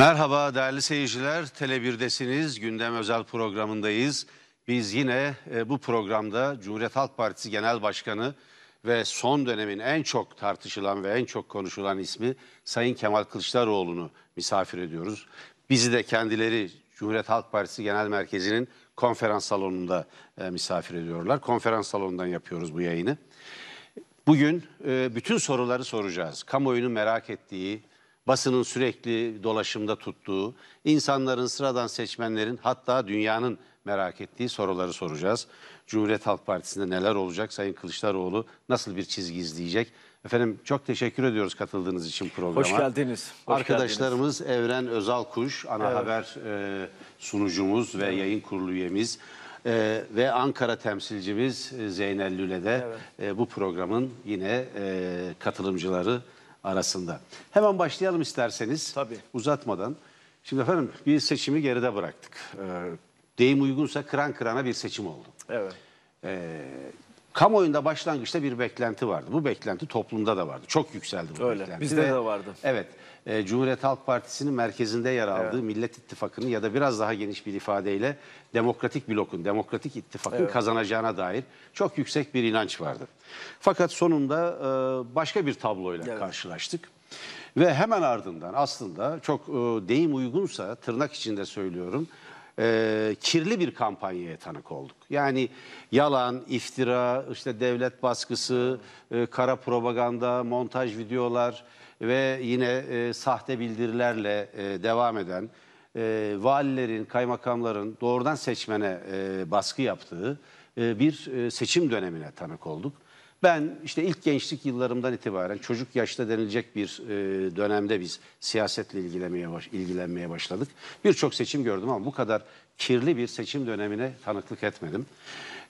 Merhaba değerli seyirciler. Tele1'desiniz. Gündem özel programındayız. Biz yine e, bu programda Cumhuriyet Halk Partisi Genel Başkanı ve son dönemin en çok tartışılan ve en çok konuşulan ismi Sayın Kemal Kılıçdaroğlu'nu misafir ediyoruz. Bizi de kendileri Cumhuriyet Halk Partisi Genel Merkezi'nin konferans salonunda e, misafir ediyorlar. Konferans salonundan yapıyoruz bu yayını. Bugün e, bütün soruları soracağız. Kamuoyunun merak ettiği, basının sürekli dolaşımda tuttuğu, insanların, sıradan seçmenlerin hatta dünyanın merak ettiği soruları soracağız. Cumhuriyet Halk Partisi'nde neler olacak? Sayın Kılıçdaroğlu nasıl bir çizgi izleyecek? Efendim çok teşekkür ediyoruz katıldığınız için programa. Hoş geldiniz. Hoş Arkadaşlarımız geldiniz. Evren Özal Kuş, ana evet. haber e, sunucumuz ve evet. yayın kurulu üyemiz ee, ve Ankara temsilcimiz e, Zeynel Lüle'de evet. e, bu programın yine e, katılımcıları arasında. Hemen başlayalım isterseniz. Tabii. Uzatmadan. Şimdi efendim bir seçimi geride bıraktık. Ee, deyim uygunsa kıran kırana bir seçim oldu. Evet. Ee, kamuoyunda başlangıçta bir beklenti vardı. Bu beklenti toplumda da vardı. Çok yükseldi bu Öyle, beklenti. Bizde de vardı. Evet e, Cumhuriyet Halk Partisi'nin merkezinde yer aldığı evet. Millet İttifakını ya da biraz daha geniş bir ifadeyle Demokratik Blok'un, Demokratik ittifakın evet. kazanacağına dair çok yüksek bir inanç vardı. Fakat sonunda e, başka bir tabloyla evet. karşılaştık. Ve hemen ardından aslında çok e, deyim uygunsa tırnak içinde söylüyorum e, kirli bir kampanyaya tanık olduk. Yani yalan, iftira, işte devlet baskısı, e, kara propaganda, montaj videolar, ve yine e, sahte bildirilerle e, devam eden e, valilerin, kaymakamların doğrudan seçmene e, baskı yaptığı e, bir e, seçim dönemine tanık olduk. Ben işte ilk gençlik yıllarımdan itibaren çocuk yaşta denilecek bir e, dönemde biz siyasetle ilgilenmeye, baş, ilgilenmeye başladık. Birçok seçim gördüm ama bu kadar kirli bir seçim dönemine tanıklık etmedim.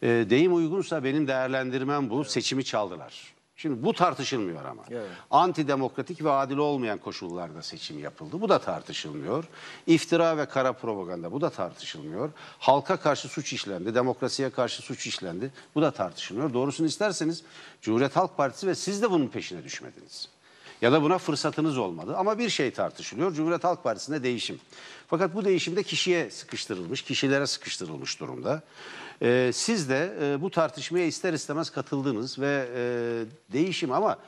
E, deyim uygunsa benim değerlendirmem bu. Seçimi çaldılar. Şimdi bu tartışılmıyor ama. Evet. Antidemokratik ve adil olmayan koşullarda seçim yapıldı. Bu da tartışılmıyor. İftira ve kara propaganda bu da tartışılmıyor. Halka karşı suç işlendi, demokrasiye karşı suç işlendi. Bu da tartışılmıyor. Doğrusunu isterseniz Cumhuriyet Halk Partisi ve siz de bunun peşine düşmediniz. Ya da buna fırsatınız olmadı. Ama bir şey tartışılıyor. Cumhuriyet Halk Partisi'nde değişim. Fakat bu değişimde kişiye sıkıştırılmış, kişilere sıkıştırılmış durumda. E, siz de e, bu tartışmaya ister istemez katıldınız ve e, değişim ama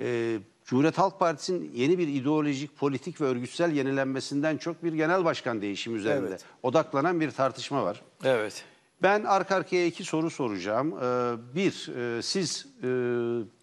e, Cumhuriyet Halk Partisi'nin yeni bir ideolojik, politik ve örgütsel yenilenmesinden çok bir genel başkan değişimi üzerinde evet. odaklanan bir tartışma var. Evet. Ben arka arkaya iki soru soracağım. Ee, bir, e, siz e,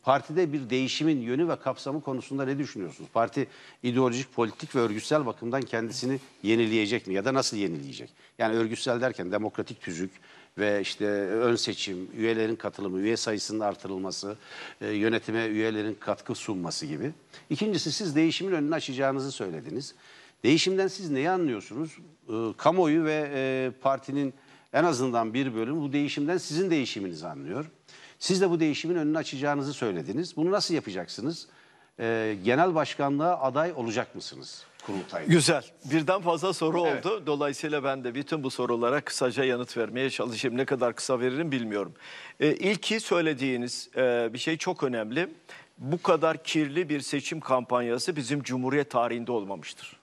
partide bir değişimin yönü ve kapsamı konusunda ne düşünüyorsunuz? Parti ideolojik, politik ve örgütsel bakımdan kendisini yenileyecek mi? Ya da nasıl yenileyecek? Yani örgütsel derken demokratik tüzük, ve işte ön seçim, üyelerin katılımı, üye sayısının artırılması, e, yönetime üyelerin katkı sunması gibi. İkincisi siz değişimin önünü açacağınızı söylediniz. Değişimden siz neyi anlıyorsunuz? E, kamuoyu ve e, partinin en azından bir bölüm bu değişimden sizin değişiminizi anlıyor. Siz de bu değişimin önünü açacağınızı söylediniz. Bunu nasıl yapacaksınız? E, genel başkanlığa aday olacak mısınız? kurultaydı. Güzel. Birden fazla soru evet. oldu. Dolayısıyla ben de bütün bu sorulara kısaca yanıt vermeye çalışayım. Ne kadar kısa veririm bilmiyorum. E, ilki söylediğiniz e, bir şey çok önemli. Bu kadar kirli bir seçim kampanyası bizim Cumhuriyet tarihinde olmamıştır.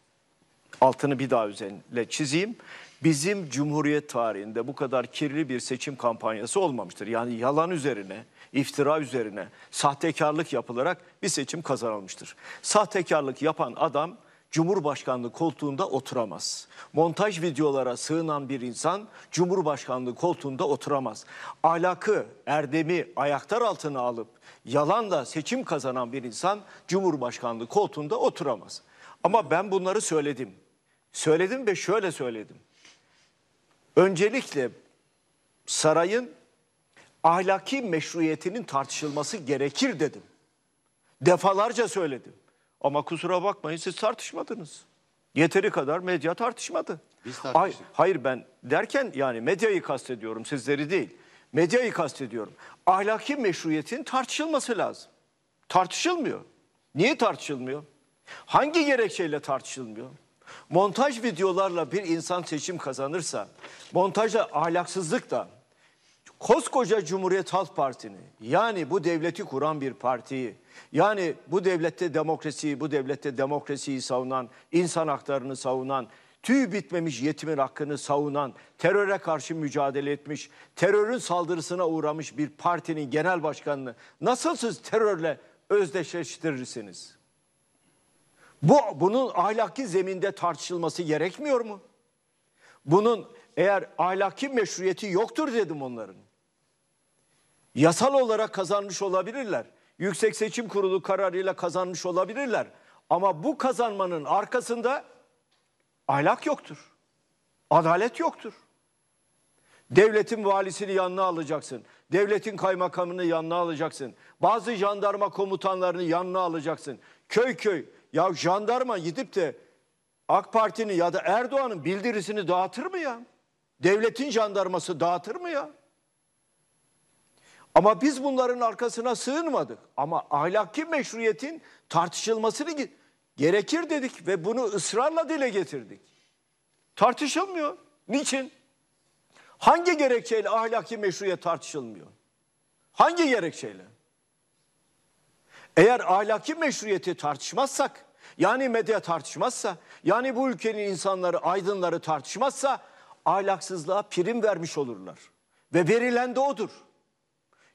Altını bir daha üzerine çizeyim. Bizim Cumhuriyet tarihinde bu kadar kirli bir seçim kampanyası olmamıştır. Yani yalan üzerine, iftira üzerine sahtekarlık yapılarak bir seçim kazanılmıştır. Sahtekarlık yapan adam Cumhurbaşkanlığı koltuğunda oturamaz. Montaj videolara sığınan bir insan Cumhurbaşkanlığı koltuğunda oturamaz. Alakı erdemi ayaklar altına alıp yalanla seçim kazanan bir insan Cumhurbaşkanlığı koltuğunda oturamaz. Ama ben bunları söyledim. Söyledim ve şöyle söyledim. Öncelikle sarayın ahlaki meşruiyetinin tartışılması gerekir dedim. Defalarca söyledim. Ama kusura bakmayın siz tartışmadınız. Yeteri kadar medya tartışmadı. Biz tartıştık. Ay, hayır ben derken yani medyayı kastediyorum sizleri değil. Medyayı kastediyorum. Ahlaki meşruiyetin tartışılması lazım. Tartışılmıyor. Niye tartışılmıyor? Hangi gerekçeyle tartışılmıyor? Montaj videolarla bir insan seçim kazanırsa, montajla ahlaksızlık da koskoca Cumhuriyet Halk Partisi'ni yani bu devleti kuran bir partiyi yani bu devlette demokrasiyi, bu devlette demokrasiyi savunan, insan haklarını savunan, tüy bitmemiş yetimin hakkını savunan, teröre karşı mücadele etmiş, terörün saldırısına uğramış bir partinin genel başkanını nasıl siz terörle özdeşleştirirsiniz? Bu, bunun ahlaki zeminde tartışılması gerekmiyor mu? Bunun eğer ahlaki meşruiyeti yoktur dedim onların. Yasal olarak kazanmış olabilirler. Yüksek Seçim Kurulu kararıyla kazanmış olabilirler. Ama bu kazanmanın arkasında ahlak yoktur. Adalet yoktur. Devletin valisini yanına alacaksın. Devletin kaymakamını yanına alacaksın. Bazı jandarma komutanlarını yanına alacaksın. Köy köy. Ya jandarma gidip de AK Parti'nin ya da Erdoğan'ın bildirisini dağıtır mı ya? Devletin jandarması dağıtır mı ya? Ama biz bunların arkasına sığınmadık. Ama ahlaki meşruiyetin tartışılmasını gerekir dedik ve bunu ısrarla dile getirdik. Tartışılmıyor. Niçin? Hangi gerekçeyle ahlaki meşruiyet tartışılmıyor? Hangi gerekçeyle? Eğer ahlaki meşruiyeti tartışmazsak, yani medya tartışmazsa, yani bu ülkenin insanları, aydınları tartışmazsa ahlaksızlığa prim vermiş olurlar. Ve verilen de odur.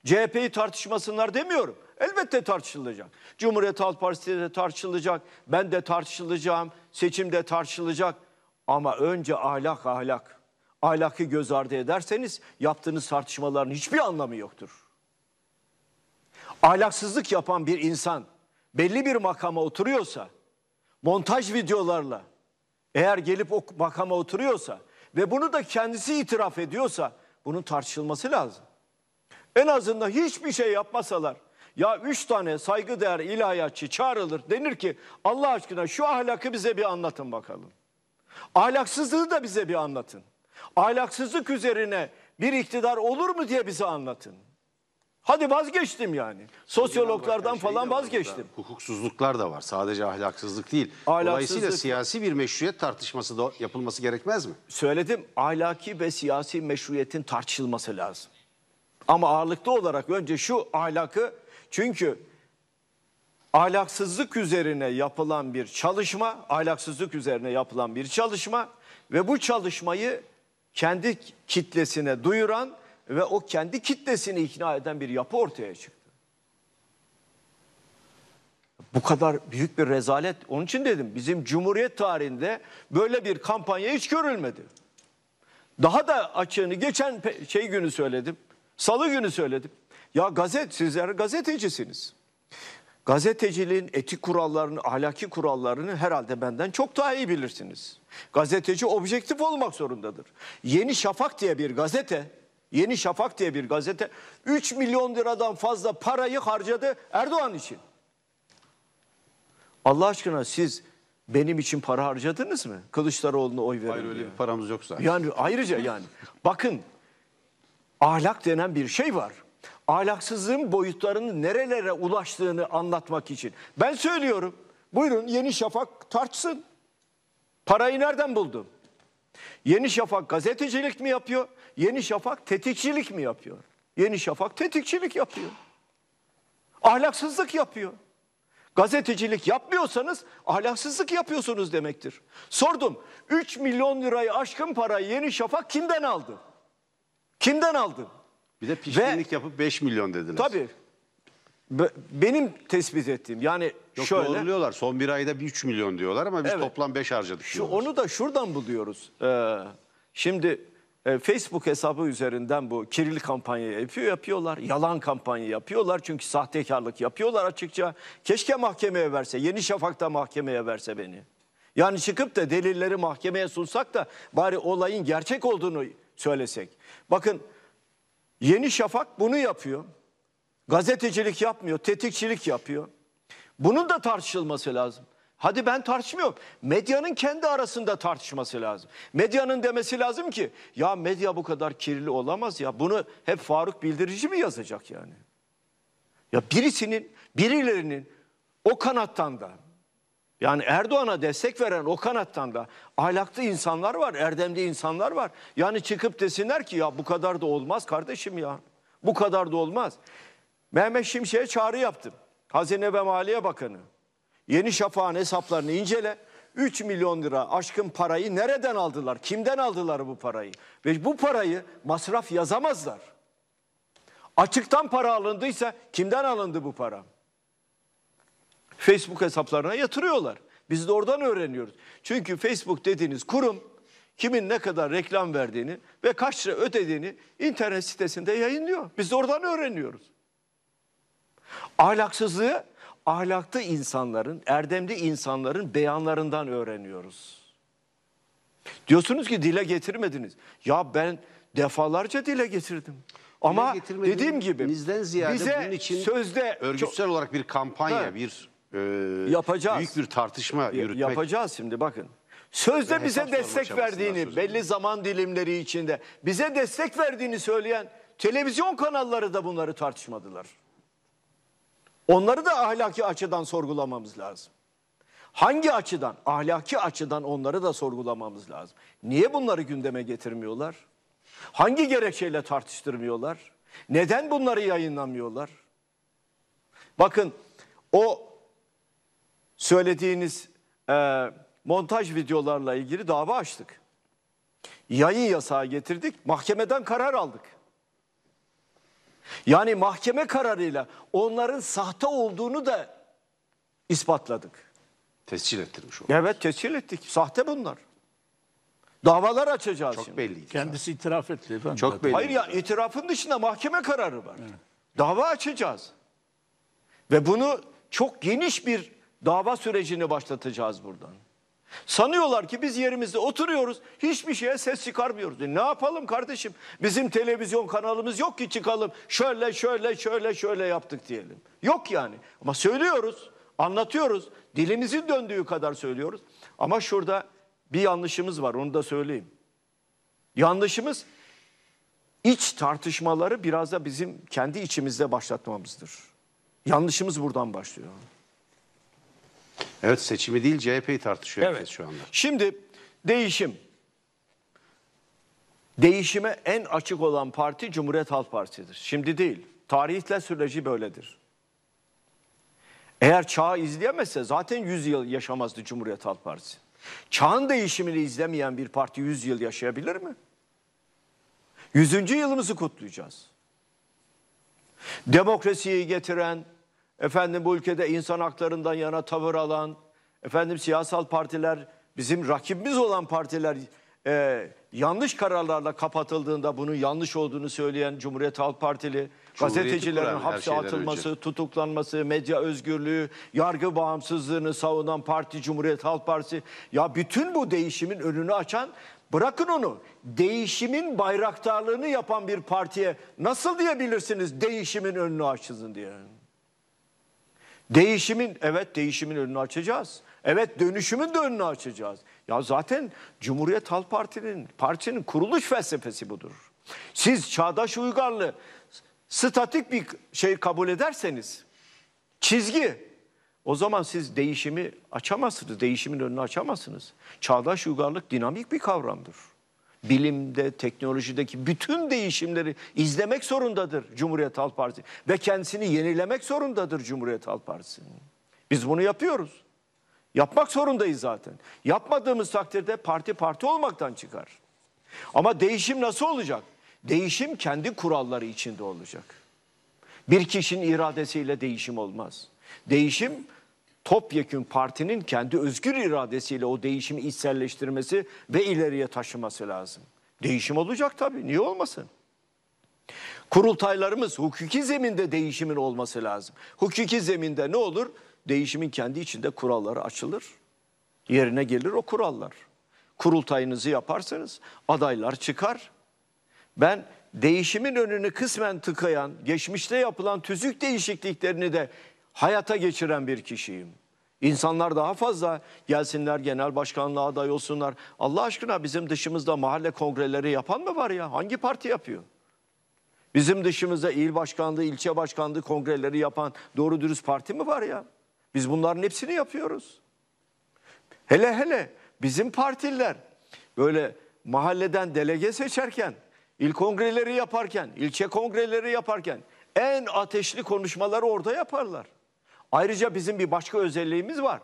CHP'yi tartışmasınlar demiyorum. Elbette tartışılacak. Cumhuriyet Halk Partisi de tartışılacak. Ben de tartışılacağım. Seçimde tartışılacak. Ama önce ahlak ahlak. Ahlakı göz ardı ederseniz yaptığınız tartışmaların hiçbir anlamı yoktur. Ahlaksızlık yapan bir insan belli bir makama oturuyorsa, montaj videolarla eğer gelip o makama oturuyorsa ve bunu da kendisi itiraf ediyorsa bunun tartışılması lazım. En azından hiçbir şey yapmasalar ya üç tane saygıdeğer ilahiyatçı çağrılır. Denir ki Allah aşkına şu ahlakı bize bir anlatın bakalım. Ahlaksızlığı da bize bir anlatın. Ahlaksızlık üzerine bir iktidar olur mu diye bize anlatın. Hadi vazgeçtim yani. Sosyologlardan şey falan vazgeçtim. Hukuksuzluklar da var. Sadece ahlaksızlık değil. Ahlaksızlık, Dolayısıyla siyasi bir meşruiyet tartışması da yapılması gerekmez mi? Söyledim. Ahlaki ve siyasi meşruiyetin tartışılması lazım. Ama ağırlıklı olarak önce şu ahlakı çünkü ahlaksızlık üzerine yapılan bir çalışma, ahlaksızlık üzerine yapılan bir çalışma ve bu çalışmayı kendi kitlesine duyuran ve o kendi kitlesini ikna eden bir yapı ortaya çıktı. Bu kadar büyük bir rezalet. Onun için dedim bizim Cumhuriyet tarihinde böyle bir kampanya hiç görülmedi. Daha da açığını geçen şey günü söyledim. Salı günü söyledim. Ya gazet, sizler gazetecisiniz. Gazeteciliğin etik kurallarını, ahlaki kurallarını herhalde benden çok daha iyi bilirsiniz. Gazeteci objektif olmak zorundadır. Yeni Şafak diye bir gazete, Yeni Şafak diye bir gazete 3 milyon liradan fazla parayı harcadı Erdoğan için. Allah aşkına siz benim için para harcadınız mı? Kılıçdaroğlu'na oy verin Hayır öyle diye. bir paramız yok Yani ayrıca yani bakın ahlak denen bir şey var. Ahlaksızlığın boyutlarının nerelere ulaştığını anlatmak için. Ben söylüyorum. Buyurun Yeni Şafak tartsın. Parayı nereden buldum? Yeni Şafak gazetecilik mi yapıyor? Yeni Şafak tetikçilik mi yapıyor? Yeni Şafak tetikçilik yapıyor. Ahlaksızlık yapıyor. Gazetecilik yapmıyorsanız ahlaksızlık yapıyorsunuz demektir. Sordum 3 milyon lirayı aşkın parayı Yeni Şafak kimden aldı? Kimden aldın? Bir de pişkinlik Ve, yapıp 5 milyon dediler. Tabii. Be, benim tespit ettiğim yani Yok, şöyle. Doğruluyorlar. Son bir ayda bir 3 milyon diyorlar ama biz evet, toplam 5 harcadık. Şu, diyorlar. onu da şuradan buluyoruz. Ee, şimdi e, Facebook hesabı üzerinden bu kirli kampanya yapıyor, yapıyorlar. Yalan kampanya yapıyorlar. Çünkü sahtekarlık yapıyorlar açıkça. Keşke mahkemeye verse. Yeni Şafak'ta mahkemeye verse beni. Yani çıkıp da delilleri mahkemeye sunsak da bari olayın gerçek olduğunu söylesek. Bakın Yeni Şafak bunu yapıyor. Gazetecilik yapmıyor, tetikçilik yapıyor. Bunun da tartışılması lazım. Hadi ben tartışmıyorum. Medyanın kendi arasında tartışması lazım. Medyanın demesi lazım ki ya medya bu kadar kirli olamaz ya. Bunu hep Faruk Bildirici mi yazacak yani? Ya birisinin, birilerinin o kanattan da yani Erdoğan'a destek veren o kanattan da ahlaklı insanlar var, erdemli insanlar var. Yani çıkıp desinler ki ya bu kadar da olmaz kardeşim ya. Bu kadar da olmaz. Mehmet Şimşek'e çağrı yaptım. Hazine ve Maliye Bakanı. Yeni Şafak'ın hesaplarını incele. 3 milyon lira aşkın parayı nereden aldılar? Kimden aldılar bu parayı? Ve bu parayı masraf yazamazlar. Açıktan para alındıysa kimden alındı bu para? Facebook hesaplarına yatırıyorlar. Biz de oradan öğreniyoruz. Çünkü Facebook dediğiniz kurum kimin ne kadar reklam verdiğini ve kaç lira ödediğini internet sitesinde yayınlıyor. Biz de oradan öğreniyoruz. Ahlaksızlığı ahlaklı insanların, erdemli insanların beyanlarından öğreniyoruz. Diyorsunuz ki dile getirmediniz. Ya ben defalarca dile getirdim. Ama dediğim gibi ziyade bize bunun için sözde örgütsel olarak bir kampanya, ha, bir e, yapacağız. büyük bir tartışma yürütmek. Yapacağız şimdi bakın. Sözde Ve bize destek verdiğini belli zaman dilimleri içinde bize destek verdiğini söyleyen televizyon kanalları da bunları tartışmadılar. Onları da ahlaki açıdan sorgulamamız lazım. Hangi açıdan? Ahlaki açıdan onları da sorgulamamız lazım. Niye bunları gündeme getirmiyorlar? Hangi gerekçeyle tartıştırmıyorlar? Neden bunları yayınlamıyorlar? Bakın o söylediğiniz e, montaj videolarla ilgili dava açtık. Yayın yasağı getirdik, mahkemeden karar aldık. Yani mahkeme kararıyla onların sahte olduğunu da ispatladık. Tescil ettirmiş olduk. Evet tescil ettik. Sahte bunlar. Davalar açacağız Çok şimdi. belli. Kendisi itiraf etti efendim. Çok belli. Hayır ya itirafın dışında mahkeme kararı var. Evet. Dava açacağız. Ve bunu çok geniş bir Dava sürecini başlatacağız buradan. Sanıyorlar ki biz yerimizde oturuyoruz, hiçbir şeye ses çıkarmıyoruz. E ne yapalım kardeşim? Bizim televizyon kanalımız yok ki çıkalım. Şöyle şöyle şöyle şöyle yaptık diyelim. Yok yani. Ama söylüyoruz, anlatıyoruz. Dilimizin döndüğü kadar söylüyoruz. Ama şurada bir yanlışımız var onu da söyleyeyim. Yanlışımız iç tartışmaları biraz da bizim kendi içimizde başlatmamızdır. Yanlışımız buradan başlıyor. Evet seçimi değil CHP'yi tartışıyor evet. herkes şu anda. Şimdi değişim. Değişime en açık olan parti Cumhuriyet Halk Partisi'dir. Şimdi değil. Tarihle süreci böyledir. Eğer çağı izleyemezse zaten 100 yıl yaşamazdı Cumhuriyet Halk Partisi. Çağın değişimini izlemeyen bir parti 100 yıl yaşayabilir mi? 100. yılımızı kutlayacağız. Demokrasiyi getiren, efendim bu ülkede insan haklarından yana tavır alan, efendim siyasal partiler, bizim rakibimiz olan partiler e, yanlış kararlarla kapatıldığında bunun yanlış olduğunu söyleyen Cumhuriyet Halk Partili, gazetecilerin hapse atılması, önce. tutuklanması, medya özgürlüğü, yargı bağımsızlığını savunan parti Cumhuriyet Halk Partisi. Ya bütün bu değişimin önünü açan Bırakın onu. Değişimin bayraktarlığını yapan bir partiye nasıl diyebilirsiniz değişimin önünü açsın diye? Değişimin, evet değişimin önünü açacağız. Evet dönüşümün de önünü açacağız. Ya zaten Cumhuriyet Halk Parti'nin partinin kuruluş felsefesi budur. Siz çağdaş uygarlı statik bir şey kabul ederseniz çizgi o zaman siz değişimi açamazsınız, değişimin önünü açamazsınız. Çağdaş uygarlık dinamik bir kavramdır bilimde, teknolojideki bütün değişimleri izlemek zorundadır Cumhuriyet Halk Partisi. Ve kendisini yenilemek zorundadır Cumhuriyet Halk Partisi. Biz bunu yapıyoruz. Yapmak zorundayız zaten. Yapmadığımız takdirde parti parti olmaktan çıkar. Ama değişim nasıl olacak? Değişim kendi kuralları içinde olacak. Bir kişinin iradesiyle değişim olmaz. Değişim topyekün partinin kendi özgür iradesiyle o değişimi içselleştirmesi ve ileriye taşıması lazım. Değişim olacak tabii. Niye olmasın? Kurultaylarımız hukuki zeminde değişimin olması lazım. Hukuki zeminde ne olur? Değişimin kendi içinde kuralları açılır. Yerine gelir o kurallar. Kurultayınızı yaparsanız adaylar çıkar. Ben değişimin önünü kısmen tıkayan, geçmişte yapılan tüzük değişikliklerini de hayata geçiren bir kişiyim. İnsanlar daha fazla gelsinler genel başkanlığa aday olsunlar. Allah aşkına bizim dışımızda mahalle kongreleri yapan mı var ya? Hangi parti yapıyor? Bizim dışımızda il başkanlığı, ilçe başkanlığı kongreleri yapan doğru dürüst parti mi var ya? Biz bunların hepsini yapıyoruz. Hele hele bizim partililer böyle mahalleden delege seçerken, il kongreleri yaparken, ilçe kongreleri yaparken en ateşli konuşmaları orada yaparlar. Ayrıca bizim bir başka özelliğimiz var.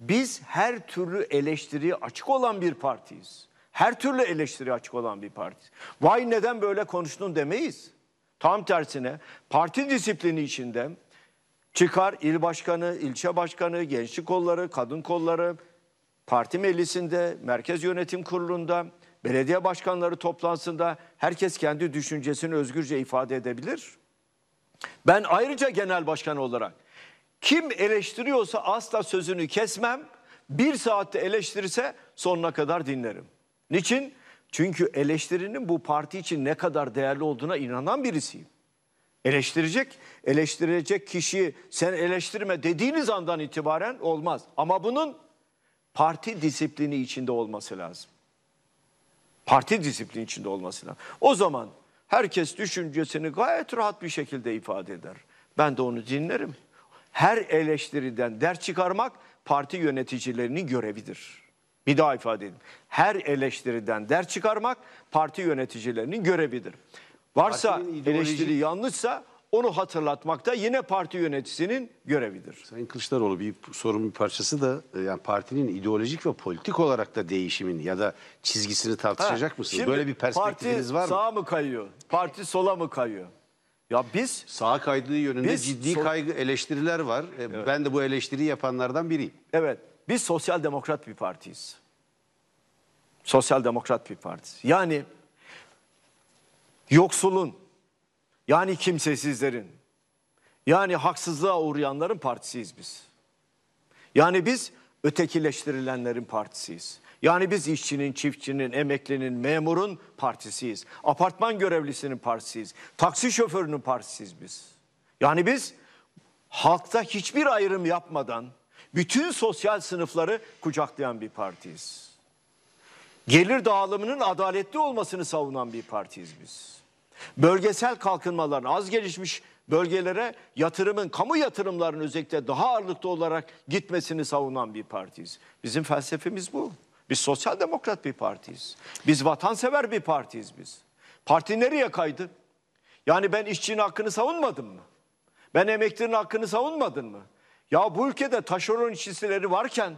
Biz her türlü eleştiriye açık olan bir partiyiz. Her türlü eleştiriye açık olan bir partiyiz. Vay neden böyle konuştun demeyiz. Tam tersine parti disiplini içinde çıkar il başkanı, ilçe başkanı, gençlik kolları, kadın kolları, parti meclisinde, merkez yönetim kurulunda, belediye başkanları toplantısında herkes kendi düşüncesini özgürce ifade edebilir. Ben ayrıca genel başkan olarak kim eleştiriyorsa asla sözünü kesmem. Bir saatte eleştirirse sonuna kadar dinlerim. Niçin? Çünkü eleştirinin bu parti için ne kadar değerli olduğuna inanan birisiyim. Eleştirecek, eleştirecek kişiyi sen eleştirme dediğiniz andan itibaren olmaz. Ama bunun parti disiplini içinde olması lazım. Parti disiplini içinde olması lazım. O zaman herkes düşüncesini gayet rahat bir şekilde ifade eder. Ben de onu dinlerim her eleştiriden ders çıkarmak parti yöneticilerinin görevidir. Bir daha ifade edeyim. Her eleştiriden ders çıkarmak parti yöneticilerinin görevidir. Varsa ideoloji... eleştiri yanlışsa onu hatırlatmak da yine parti yöneticisinin görevidir. Sayın Kılıçdaroğlu bir sorunun bir parçası da e, yani partinin ideolojik ve politik olarak da değişimin ya da çizgisini tartışacak ha, mısınız? Böyle bir perspektifiniz var mı? Parti sağa mı kayıyor? Parti sola mı kayıyor? Ya biz sağ kaydığı yönünde biz, ciddi kaygı eleştiriler var. E, evet. Ben de bu eleştiri yapanlardan biriyim. Evet. Biz sosyal demokrat bir partiyiz. Sosyal demokrat bir partiyiz. Yani yoksulun yani kimsesizlerin yani haksızlığa uğrayanların partisiyiz biz. Yani biz ötekileştirilenlerin partisiyiz. Yani biz işçinin, çiftçinin, emeklinin, memurun partisiyiz. Apartman görevlisinin partisiyiz. Taksi şoförünün partisiyiz biz. Yani biz halkta hiçbir ayrım yapmadan bütün sosyal sınıfları kucaklayan bir partiyiz. Gelir dağılımının adaletli olmasını savunan bir partiyiz biz. Bölgesel kalkınmaların az gelişmiş bölgelere yatırımın, kamu yatırımlarının özellikle daha ağırlıklı olarak gitmesini savunan bir partiyiz. Bizim felsefemiz bu. Biz sosyal demokrat bir partiyiz. Biz vatansever bir partiyiz biz. Parti nereye kaydı? Yani ben işçinin hakkını savunmadım mı? Ben emeklinin hakkını savunmadım mı? Ya bu ülkede taşeron işçileri varken,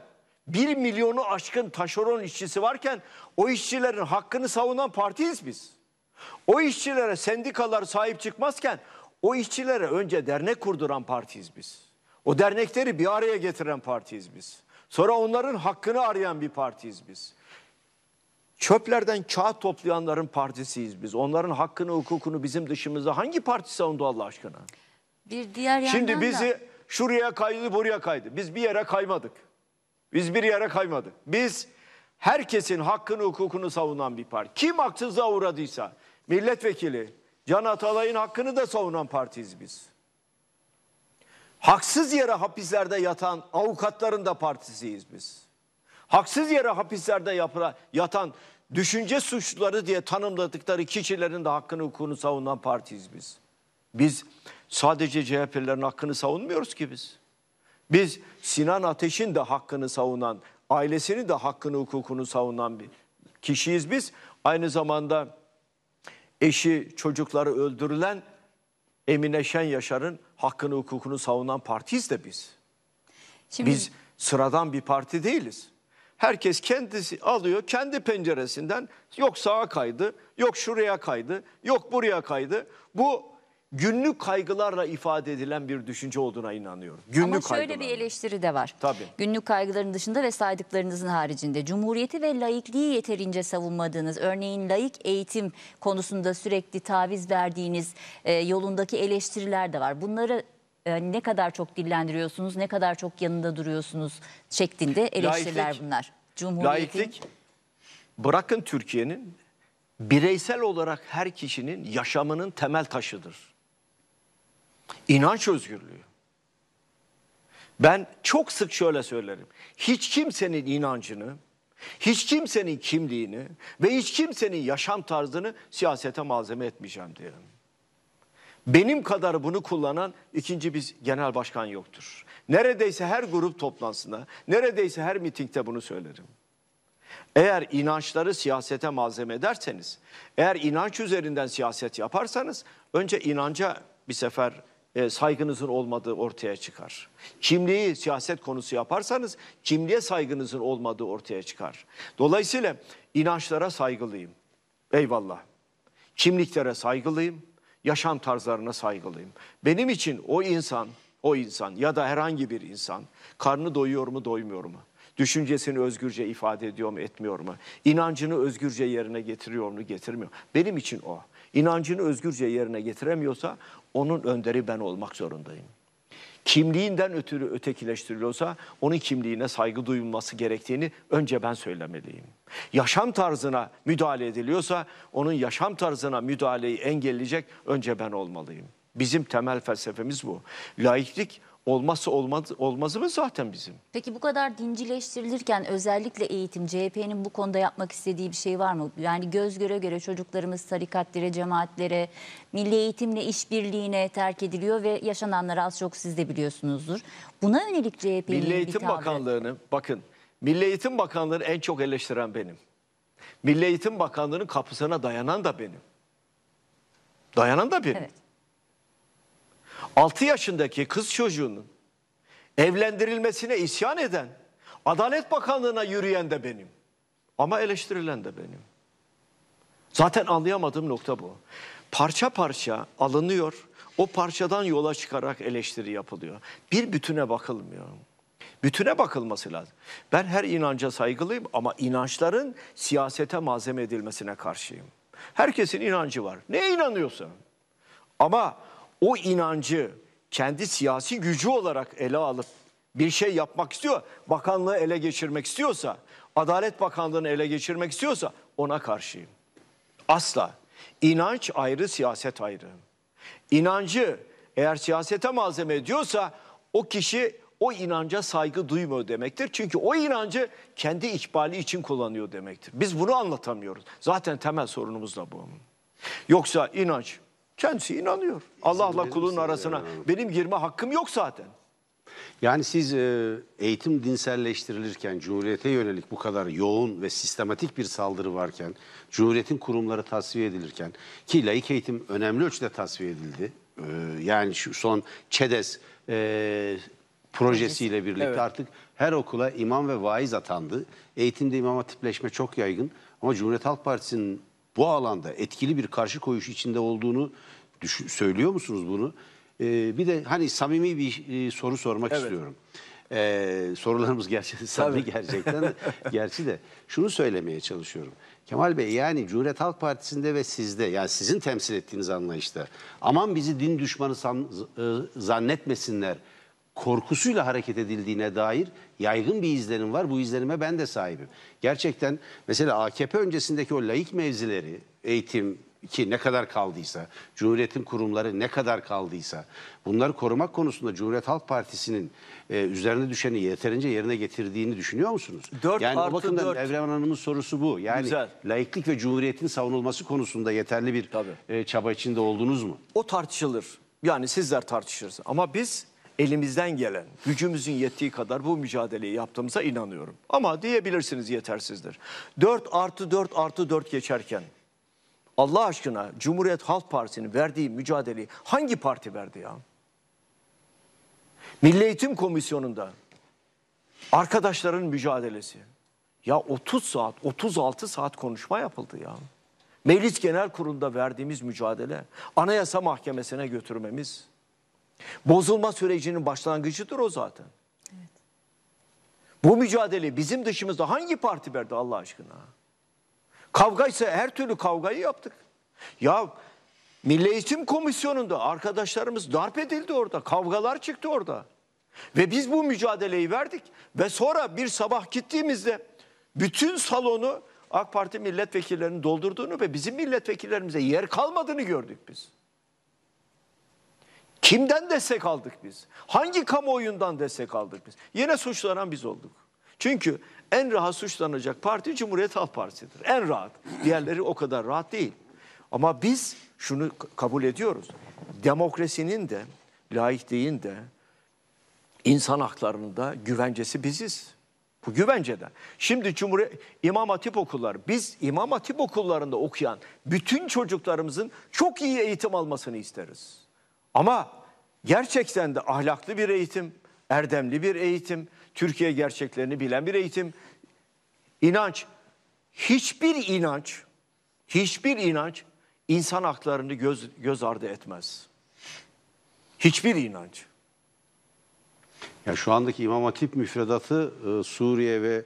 bir milyonu aşkın taşeron işçisi varken o işçilerin hakkını savunan partiyiz biz. O işçilere sendikalar sahip çıkmazken o işçilere önce dernek kurduran partiyiz biz. O dernekleri bir araya getiren partiyiz biz. Sonra onların hakkını arayan bir partiyiz biz. Çöplerden kağıt toplayanların partisiyiz biz. Onların hakkını, hukukunu bizim dışımızda hangi parti savundu Allah aşkına? Bir diğer Şimdi bizi da... şuraya kaydı, buraya kaydı. Biz bir yere kaymadık. Biz bir yere kaymadık. Biz herkesin hakkını, hukukunu savunan bir parti. Kim haksızlığa uğradıysa, milletvekili, Can Atalay'ın hakkını da savunan partiyiz biz. Haksız yere hapislerde yatan avukatların da partisiyiz biz. Haksız yere hapislerde yatan düşünce suçluları diye tanımladıkları kişilerin de hakkını hukukunu savunan partiyiz biz. Biz sadece CHP'lerin hakkını savunmuyoruz ki biz. Biz Sinan Ateş'in de hakkını savunan, ailesinin de hakkını hukukunu savunan bir kişiyiz biz. Aynı zamanda eşi çocukları öldürülen Emine Şen Yaşar'ın hakkını hukukunu savunan partiyiz de biz. Şimdi... Biz sıradan bir parti değiliz. Herkes kendisi alıyor kendi penceresinden yok sağa kaydı, yok şuraya kaydı, yok buraya kaydı. Bu günlük kaygılarla ifade edilen bir düşünce olduğuna inanıyorum. Günlük Ama şöyle kaygılar. bir eleştiri de var. Tabii. Günlük kaygıların dışında ve saydıklarınızın haricinde Cumhuriyeti ve laikliği yeterince savunmadığınız, örneğin laik eğitim konusunda sürekli taviz verdiğiniz e, yolundaki eleştiriler de var. Bunları e, ne kadar çok dillendiriyorsunuz, ne kadar çok yanında duruyorsunuz şeklinde eleştiriler laiklik, bunlar. Cumhuriyetin... Laiklik bırakın Türkiye'nin bireysel olarak her kişinin yaşamının temel taşıdır. İnanç özgürlüğü. Ben çok sık şöyle söylerim. Hiç kimsenin inancını, hiç kimsenin kimliğini ve hiç kimsenin yaşam tarzını siyasete malzeme etmeyeceğim diyelim. Benim kadar bunu kullanan ikinci bir genel başkan yoktur. Neredeyse her grup toplantısında, neredeyse her mitingde bunu söylerim. Eğer inançları siyasete malzeme ederseniz, eğer inanç üzerinden siyaset yaparsanız önce inanca bir sefer e, saygınızın olmadığı ortaya çıkar. Kimliği siyaset konusu yaparsanız kimliğe saygınızın olmadığı ortaya çıkar. Dolayısıyla inançlara saygılıyım. Eyvallah. Kimliklere saygılıyım. Yaşam tarzlarına saygılıyım. Benim için o insan, o insan ya da herhangi bir insan karnı doyuyor mu doymuyor mu? Düşüncesini özgürce ifade ediyor mu etmiyor mu? İnancını özgürce yerine getiriyor mu getirmiyor mu? Benim için o inancını özgürce yerine getiremiyorsa onun önderi ben olmak zorundayım. Kimliğinden ötürü ötekileştiriliyorsa onun kimliğine saygı duyulması gerektiğini önce ben söylemeliyim. Yaşam tarzına müdahale ediliyorsa onun yaşam tarzına müdahaleyi engelleyecek önce ben olmalıyım. Bizim temel felsefemiz bu. Laiklik olmazsa olmaz, olmazımız zaten bizim. Peki bu kadar dincileştirilirken özellikle eğitim CHP'nin bu konuda yapmak istediği bir şey var mı? Yani göz göre göre çocuklarımız tarikatlere, cemaatlere, milli eğitimle işbirliğine terk ediliyor ve yaşananları az çok siz de biliyorsunuzdur. Buna yönelik CHP'nin Milli Eğitim bir Bakanlığı'nı bakın Milli Eğitim Bakanlığı'nı en çok eleştiren benim. Milli Eğitim Bakanlığı'nın kapısına dayanan da benim. Dayanan da benim. Evet. 6 yaşındaki kız çocuğunun evlendirilmesine isyan eden, Adalet Bakanlığı'na yürüyen de benim. Ama eleştirilen de benim. Zaten anlayamadığım nokta bu. Parça parça alınıyor, o parçadan yola çıkarak eleştiri yapılıyor. Bir bütüne bakılmıyor. Bütüne bakılması lazım. Ben her inanca saygılıyım ama inançların siyasete malzeme edilmesine karşıyım. Herkesin inancı var. ne inanıyorsa. Ama o inancı kendi siyasi gücü olarak ele alıp bir şey yapmak istiyor, bakanlığı ele geçirmek istiyorsa, Adalet Bakanlığı'nı ele geçirmek istiyorsa ona karşıyım. Asla. İnanç ayrı, siyaset ayrı. İnancı eğer siyasete malzeme ediyorsa o kişi o inanca saygı duymuyor demektir. Çünkü o inancı kendi ikbali için kullanıyor demektir. Biz bunu anlatamıyoruz. Zaten temel sorunumuz da bu. Yoksa inanç Kendisi inanıyor. Allah'la kulun arasına. Benim girme hakkım yok zaten. Yani siz e, eğitim dinselleştirilirken, Cumhuriyete yönelik bu kadar yoğun ve sistematik bir saldırı varken, Cumhuriyet'in kurumları tasfiye edilirken, ki laik eğitim önemli ölçüde tasfiye edildi. E, yani şu son ÇEDES e, projesiyle birlikte Evet. artık her okula imam ve vaiz atandı. Eğitimde imam hatipleşme çok yaygın ama Cumhuriyet Halk Partisi'nin bu alanda etkili bir karşı koyuş içinde olduğunu düşün, söylüyor musunuz bunu? Ee, bir de hani samimi bir e, soru sormak evet. istiyorum. Ee, sorularımız gerçekten samimi gerçekten. gerçi de şunu söylemeye çalışıyorum. Kemal Bey yani Cumhuriyet Halk Partisi'nde ve sizde yani sizin temsil ettiğiniz anlayışta aman bizi din düşmanı san, e, zannetmesinler korkusuyla hareket edildiğine dair Yaygın bir izlenim var. Bu izlenime ben de sahibim. Gerçekten mesela AKP öncesindeki o laik mevzileri, eğitim, ki ne kadar kaldıysa, Cumhuriyet'in kurumları ne kadar kaldıysa bunları korumak konusunda Cumhuriyet Halk Partisi'nin e, üzerine düşeni yeterince yerine getirdiğini düşünüyor musunuz? 4 yani o bakımdan 4. Evren Hanım'ın sorusu bu. Yani Güzel. laiklik ve Cumhuriyet'in savunulması konusunda yeterli bir e, çaba içinde oldunuz mu? O tartışılır. Yani sizler tartışırsınız. Ama biz elimizden gelen, gücümüzün yettiği kadar bu mücadeleyi yaptığımıza inanıyorum. Ama diyebilirsiniz yetersizdir. 4 artı 4 artı 4 geçerken Allah aşkına Cumhuriyet Halk Partisi'nin verdiği mücadeleyi hangi parti verdi ya? Milli Eğitim Komisyonu'nda arkadaşların mücadelesi. Ya 30 saat, 36 saat konuşma yapıldı ya. Meclis Genel Kurulu'nda verdiğimiz mücadele, Anayasa Mahkemesi'ne götürmemiz, Bozulma sürecinin başlangıcıdır o zaten. Evet. Bu mücadele bizim dışımızda hangi parti verdi Allah aşkına? Kavgaysa her türlü kavgayı yaptık. Ya Milli Eğitim Komisyonu'nda arkadaşlarımız darp edildi orada. Kavgalar çıktı orada. Ve biz bu mücadeleyi verdik. Ve sonra bir sabah gittiğimizde bütün salonu AK Parti milletvekillerinin doldurduğunu ve bizim milletvekillerimize yer kalmadığını gördük biz. Kimden destek aldık biz? Hangi kamuoyundan destek aldık biz? Yine suçlanan biz olduk. Çünkü en rahat suçlanacak parti Cumhuriyet Halk Partisi'dir. En rahat. Diğerleri o kadar rahat değil. Ama biz şunu kabul ediyoruz. Demokrasinin de, laikliğin de, insan haklarının da güvencesi biziz. Bu güvencede. Şimdi Cumhuriyet İmam Hatip okulları, biz İmam Hatip okullarında okuyan bütün çocuklarımızın çok iyi eğitim almasını isteriz. Ama gerçekten de ahlaklı bir eğitim, erdemli bir eğitim, Türkiye gerçeklerini bilen bir eğitim, inanç, hiçbir inanç, hiçbir inanç insan haklarını göz, göz ardı etmez. Hiçbir inanç. Ya şu andaki İmam Hatip müfredatı e, Suriye ve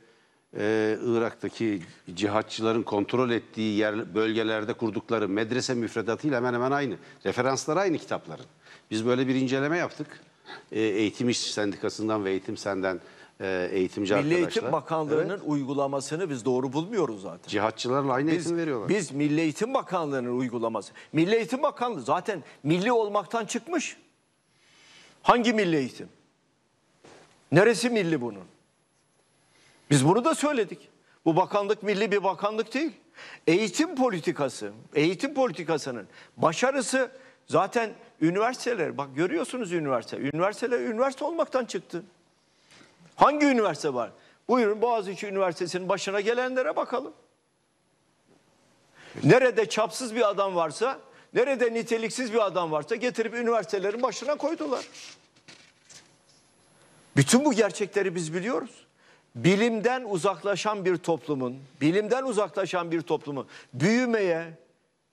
e, Irak'taki cihatçıların kontrol ettiği yer bölgelerde kurdukları medrese müfredatıyla hemen hemen aynı. Referanslar aynı kitapların. Biz böyle bir inceleme yaptık. E, eğitim İş Sendikası'ndan ve Eğitim Sen'den e, eğitimci Milli arkadaşlar. Milli Eğitim Bakanlığı'nın evet. uygulamasını biz doğru bulmuyoruz zaten. Cihatçılarla aynı biz, eğitim veriyorlar. Biz Milli Eğitim Bakanlığı'nın uygulaması. Milli Eğitim Bakanlığı zaten milli olmaktan çıkmış. Hangi milli eğitim? Neresi milli bunun? Biz bunu da söyledik. Bu bakanlık milli bir bakanlık değil. Eğitim politikası, eğitim politikasının başarısı zaten üniversiteler, bak görüyorsunuz üniversite, üniversiteler üniversite olmaktan çıktı. Hangi üniversite var? Buyurun Boğaziçi Üniversitesi'nin başına gelenlere bakalım. Nerede çapsız bir adam varsa, nerede niteliksiz bir adam varsa getirip üniversitelerin başına koydular. Bütün bu gerçekleri biz biliyoruz bilimden uzaklaşan bir toplumun, bilimden uzaklaşan bir toplumu büyümeye,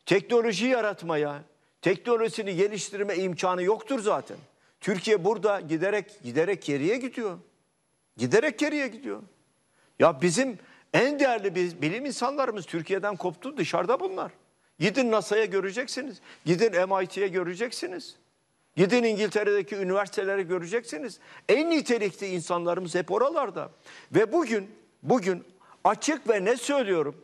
teknoloji yaratmaya, teknolojisini geliştirme imkanı yoktur zaten. Türkiye burada giderek giderek geriye gidiyor. Giderek geriye gidiyor. Ya bizim en değerli biz, bilim insanlarımız Türkiye'den koptu dışarıda bunlar. Gidin NASA'ya göreceksiniz. Gidin MIT'ye göreceksiniz. Gidin İngiltere'deki üniversiteleri göreceksiniz. En nitelikli insanlarımız hep oralarda. Ve bugün bugün açık ve ne söylüyorum?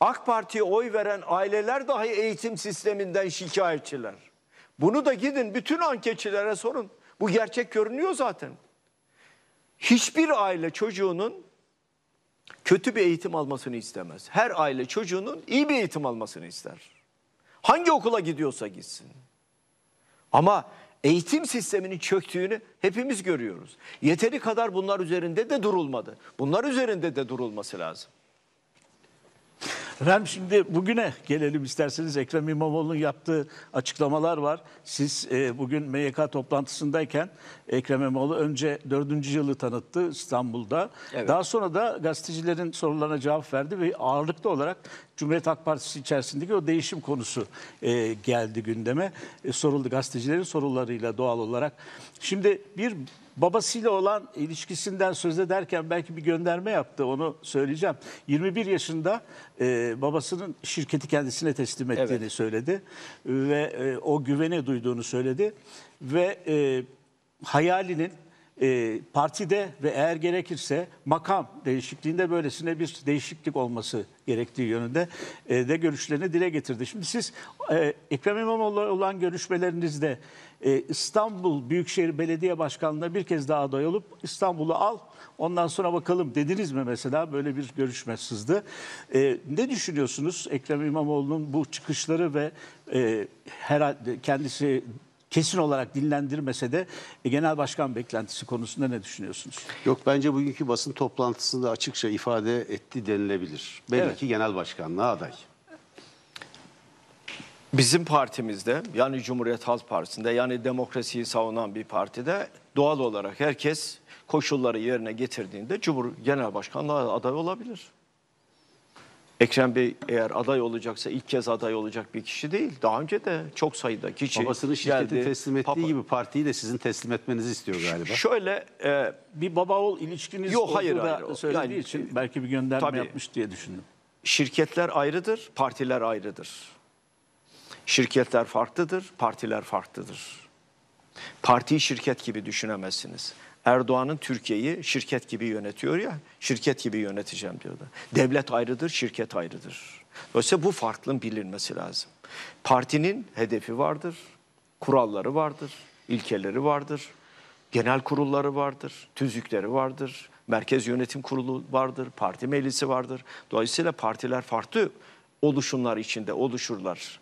AK Parti'ye oy veren aileler dahi eğitim sisteminden şikayetçiler. Bunu da gidin bütün anketçilere sorun. Bu gerçek görünüyor zaten. Hiçbir aile çocuğunun kötü bir eğitim almasını istemez. Her aile çocuğunun iyi bir eğitim almasını ister. Hangi okula gidiyorsa gitsin. Ama eğitim sisteminin çöktüğünü hepimiz görüyoruz. Yeteri kadar bunlar üzerinde de durulmadı. Bunlar üzerinde de durulması lazım. Efendim şimdi bugüne gelelim isterseniz Ekrem İmamoğlu'nun yaptığı açıklamalar var. Siz e, bugün MYK toplantısındayken Ekrem İmamoğlu önce dördüncü yılı tanıttı İstanbul'da. Evet. Daha sonra da gazetecilerin sorularına cevap verdi ve ağırlıklı olarak Cumhuriyet Halk Partisi içerisindeki o değişim konusu e, geldi gündeme. E, soruldu gazetecilerin sorularıyla doğal olarak. Şimdi bir Babasıyla olan ilişkisinden söz ederken belki bir gönderme yaptı onu söyleyeceğim. 21 yaşında e, babasının şirketi kendisine teslim ettiğini evet. söyledi ve e, o güvene duyduğunu söyledi ve e, hayalinin e, partide ve eğer gerekirse makam değişikliğinde böylesine bir değişiklik olması gerektiği yönünde e, de görüşlerini dile getirdi. Şimdi siz e, Ekrem İmamoğlu olan görüşmelerinizde e, İstanbul Büyükşehir Belediye Başkanlığı'na bir kez daha aday olup İstanbul'u al ondan sonra bakalım dediniz mi mesela böyle bir görüşme sızdı. E, ne düşünüyorsunuz Ekrem İmamoğlu'nun bu çıkışları ve e, herhalde kendisi kesin olarak dinlendirmese de e, genel başkan beklentisi konusunda ne düşünüyorsunuz? Yok bence bugünkü basın toplantısında açıkça ifade etti denilebilir. Belki Evet. genel başkanlığa aday. Bizim partimizde yani Cumhuriyet Halk Partisi'nde yani demokrasiyi savunan bir partide doğal olarak herkes koşulları yerine getirdiğinde Cumhur Genel Başkanlığı aday olabilir. Ekrem Bey eğer aday olacaksa ilk kez aday olacak bir kişi değil. Daha önce de çok sayıda kişi Babasını şirketi geldi. teslim ettiği Papa. gibi partiyi de sizin teslim etmenizi istiyor galiba. Şöyle e, bir baba oğul ilişkiniz Yok, olduğu hayır, da hayır, söylediği yani, için e, belki bir gönderme tabii, yapmış diye düşündüm. Şirketler ayrıdır, partiler ayrıdır. Şirketler farklıdır, partiler farklıdır. Partiyi şirket gibi düşünemezsiniz. Erdoğan'ın Türkiye'yi şirket gibi yönetiyor ya, şirket gibi yöneteceğim diyordu. Devlet ayrıdır, şirket ayrıdır. Dolayısıyla bu farklılığın bilinmesi lazım. Partinin hedefi vardır, kuralları vardır, ilkeleri vardır, genel kurulları vardır, tüzükleri vardır, merkez yönetim kurulu vardır, parti meclisi vardır. Dolayısıyla partiler farklı oluşumlar içinde oluşurlar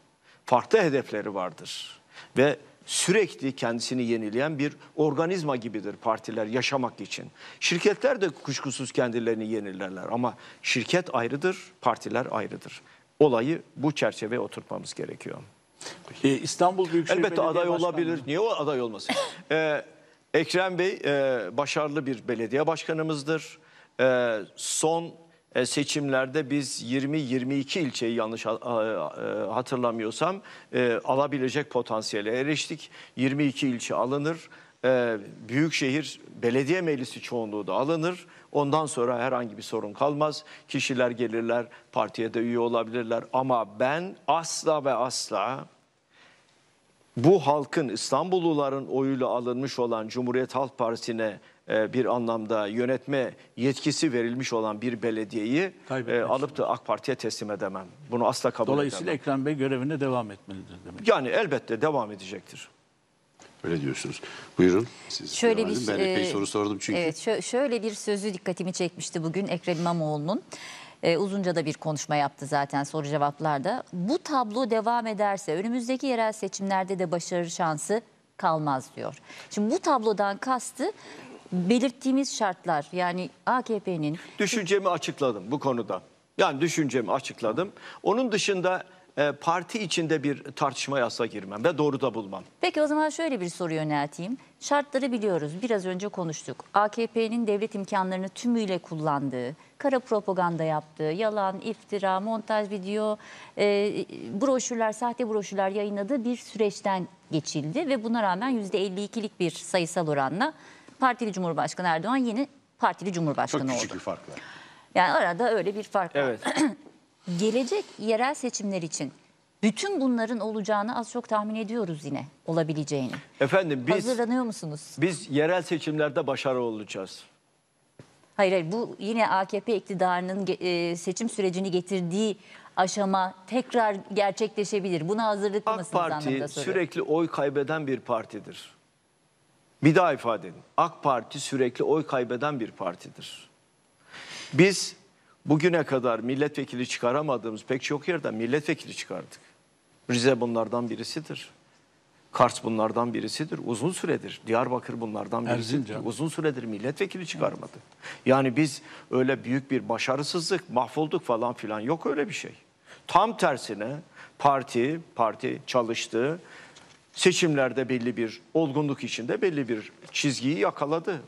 farklı hedefleri vardır. Ve sürekli kendisini yenileyen bir organizma gibidir partiler yaşamak için. Şirketler de kuşkusuz kendilerini yenilerler ama şirket ayrıdır, partiler ayrıdır. Olayı bu çerçeveye oturtmamız gerekiyor. Ee, İstanbul Büyükşehir Elbette belediye aday başkanlığı. olabilir. Niye o aday olmasın? ee, Ekrem Bey e, başarılı bir belediye başkanımızdır. E, son e, seçimlerde biz 20-22 ilçeyi yanlış e, hatırlamıyorsam e, alabilecek potansiyele eriştik. 22 ilçe alınır. Büyükşehir Belediye Meclisi çoğunluğu da alınır. Ondan sonra herhangi bir sorun kalmaz. Kişiler gelirler, partiye de üye olabilirler. Ama ben asla ve asla bu halkın İstanbulluların oyuyla alınmış olan Cumhuriyet Halk Partisi'ne e, bir anlamda yönetme yetkisi verilmiş olan bir belediyeyi e, alıp da AK Parti'ye teslim edemem. Bunu asla kabul Dolayısıyla edemem. Dolayısıyla Ekrem Bey görevine devam etmelidir demek. Yani elbette devam edecektir. Öyle diyorsunuz. Buyurun. Siz şöyle bir, ben epey e, soru sordum çünkü. Evet, şöyle bir sözü dikkatimi çekmişti bugün Ekrem İmamoğlu'nun. E, uzunca da bir konuşma yaptı zaten soru cevaplarda. Bu tablo devam ederse önümüzdeki yerel seçimlerde de başarı şansı kalmaz diyor. Şimdi bu tablodan kastı belirttiğimiz şartlar yani AKP'nin... Düşüncemi açıkladım bu konuda. Yani düşüncemi açıkladım. Onun dışında e, parti içinde bir tartışma yasa girmem ve doğru da bulmam. Peki o zaman şöyle bir soru yönelteyim. Şartları biliyoruz. Biraz önce konuştuk. AKP'nin devlet imkanlarını tümüyle kullandığı, kara propaganda yaptığı, yalan, iftira, montaj video, e, broşürler, sahte broşürler yayınladığı bir süreçten geçildi ve buna rağmen %52'lik bir sayısal oranla partili Cumhurbaşkanı Erdoğan yeni partili Cumhurbaşkanı oldu. Çok küçük oldu. bir fark var. Yani arada öyle bir fark evet. var. Gelecek yerel seçimler için bütün bunların olacağını az çok tahmin ediyoruz yine olabileceğini. Efendim biz hazırlanıyor musunuz? Biz yerel seçimlerde başarı olacağız. Hayır hayır bu yine AKP iktidarının e, seçim sürecini getirdiği aşama tekrar gerçekleşebilir. Buna hazırlıklı AK mısınız Parti anlamda soruyorum. sürekli oy kaybeden bir partidir. Bir daha ifade edin. AK Parti sürekli oy kaybeden bir partidir. Biz bugüne kadar milletvekili çıkaramadığımız pek çok yerden milletvekili çıkardık. Rize bunlardan birisidir. Kars bunlardan birisidir. Uzun süredir. Diyarbakır bunlardan birisidir. Uzun süredir milletvekili çıkarmadı. Yani biz öyle büyük bir başarısızlık, mahvolduk falan filan yok öyle bir şey. Tam tersine parti, parti çalıştı, seçimlerde belli bir olgunluk içinde belli bir çizgiyi yakaladı.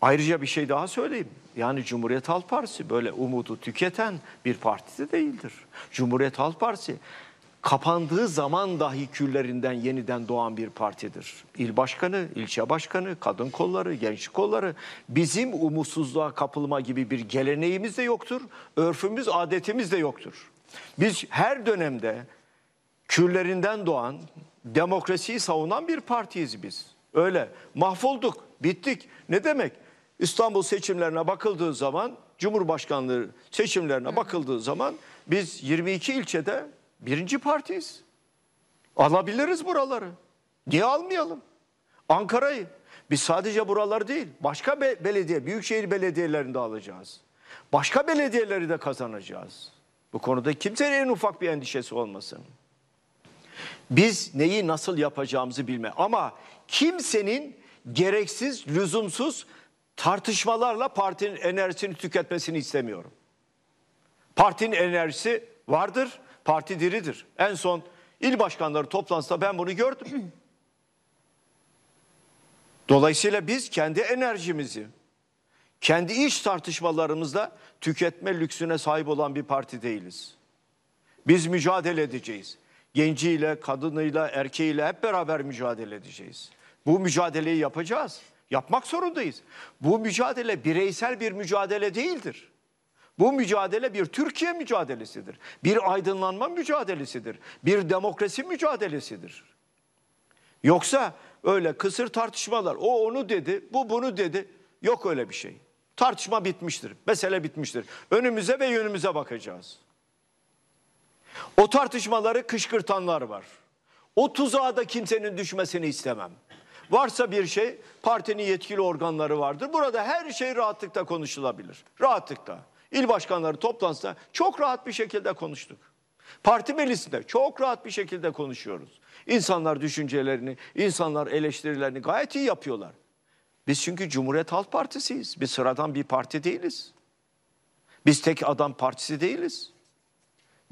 Ayrıca bir şey daha söyleyeyim. Yani Cumhuriyet Halk Partisi böyle umudu tüketen bir parti de değildir. Cumhuriyet Halk Partisi kapandığı zaman dahi küllerinden yeniden doğan bir partidir. İl başkanı, ilçe başkanı, kadın kolları, genç kolları bizim umutsuzluğa kapılma gibi bir geleneğimiz de yoktur. Örfümüz, adetimiz de yoktur. Biz her dönemde küllerinden doğan demokrasiyi savunan bir partiyiz biz. Öyle mahvolduk, bittik. Ne demek? İstanbul seçimlerine bakıldığı zaman, Cumhurbaşkanlığı seçimlerine bakıldığı zaman biz 22 ilçede birinci partiyiz. Alabiliriz buraları. Niye almayalım? Ankara'yı. Biz sadece buralar değil, başka be belediye, büyükşehir belediyelerini de alacağız. Başka belediyeleri de kazanacağız. Bu konuda kimsenin en ufak bir endişesi olmasın. Biz neyi nasıl yapacağımızı bilme. Ama kimsenin gereksiz, lüzumsuz tartışmalarla partinin enerjisini tüketmesini istemiyorum. Partinin enerjisi vardır, parti diridir. En son il başkanları toplantısında ben bunu gördüm. Dolayısıyla biz kendi enerjimizi, kendi iş tartışmalarımızla tüketme lüksüne sahip olan bir parti değiliz. Biz mücadele edeceğiz. Genciyle, kadınıyla, erkeğiyle hep beraber mücadele edeceğiz. Bu mücadeleyi yapacağız. Yapmak zorundayız. Bu mücadele bireysel bir mücadele değildir. Bu mücadele bir Türkiye mücadelesidir. Bir aydınlanma mücadelesidir. Bir demokrasi mücadelesidir. Yoksa öyle kısır tartışmalar. O onu dedi, bu bunu dedi. Yok öyle bir şey. Tartışma bitmiştir. Mesele bitmiştir. Önümüze ve yönümüze bakacağız. O tartışmaları kışkırtanlar var. O tuzağa da kimsenin düşmesini istemem. Varsa bir şey partinin yetkili organları vardır. Burada her şey rahatlıkla konuşulabilir. Rahatlıkla. İl başkanları toplantısında çok rahat bir şekilde konuştuk. Parti meclisinde çok rahat bir şekilde konuşuyoruz. İnsanlar düşüncelerini, insanlar eleştirilerini gayet iyi yapıyorlar. Biz çünkü Cumhuriyet Halk Partisi'yiz. Biz sıradan bir parti değiliz. Biz tek adam partisi değiliz.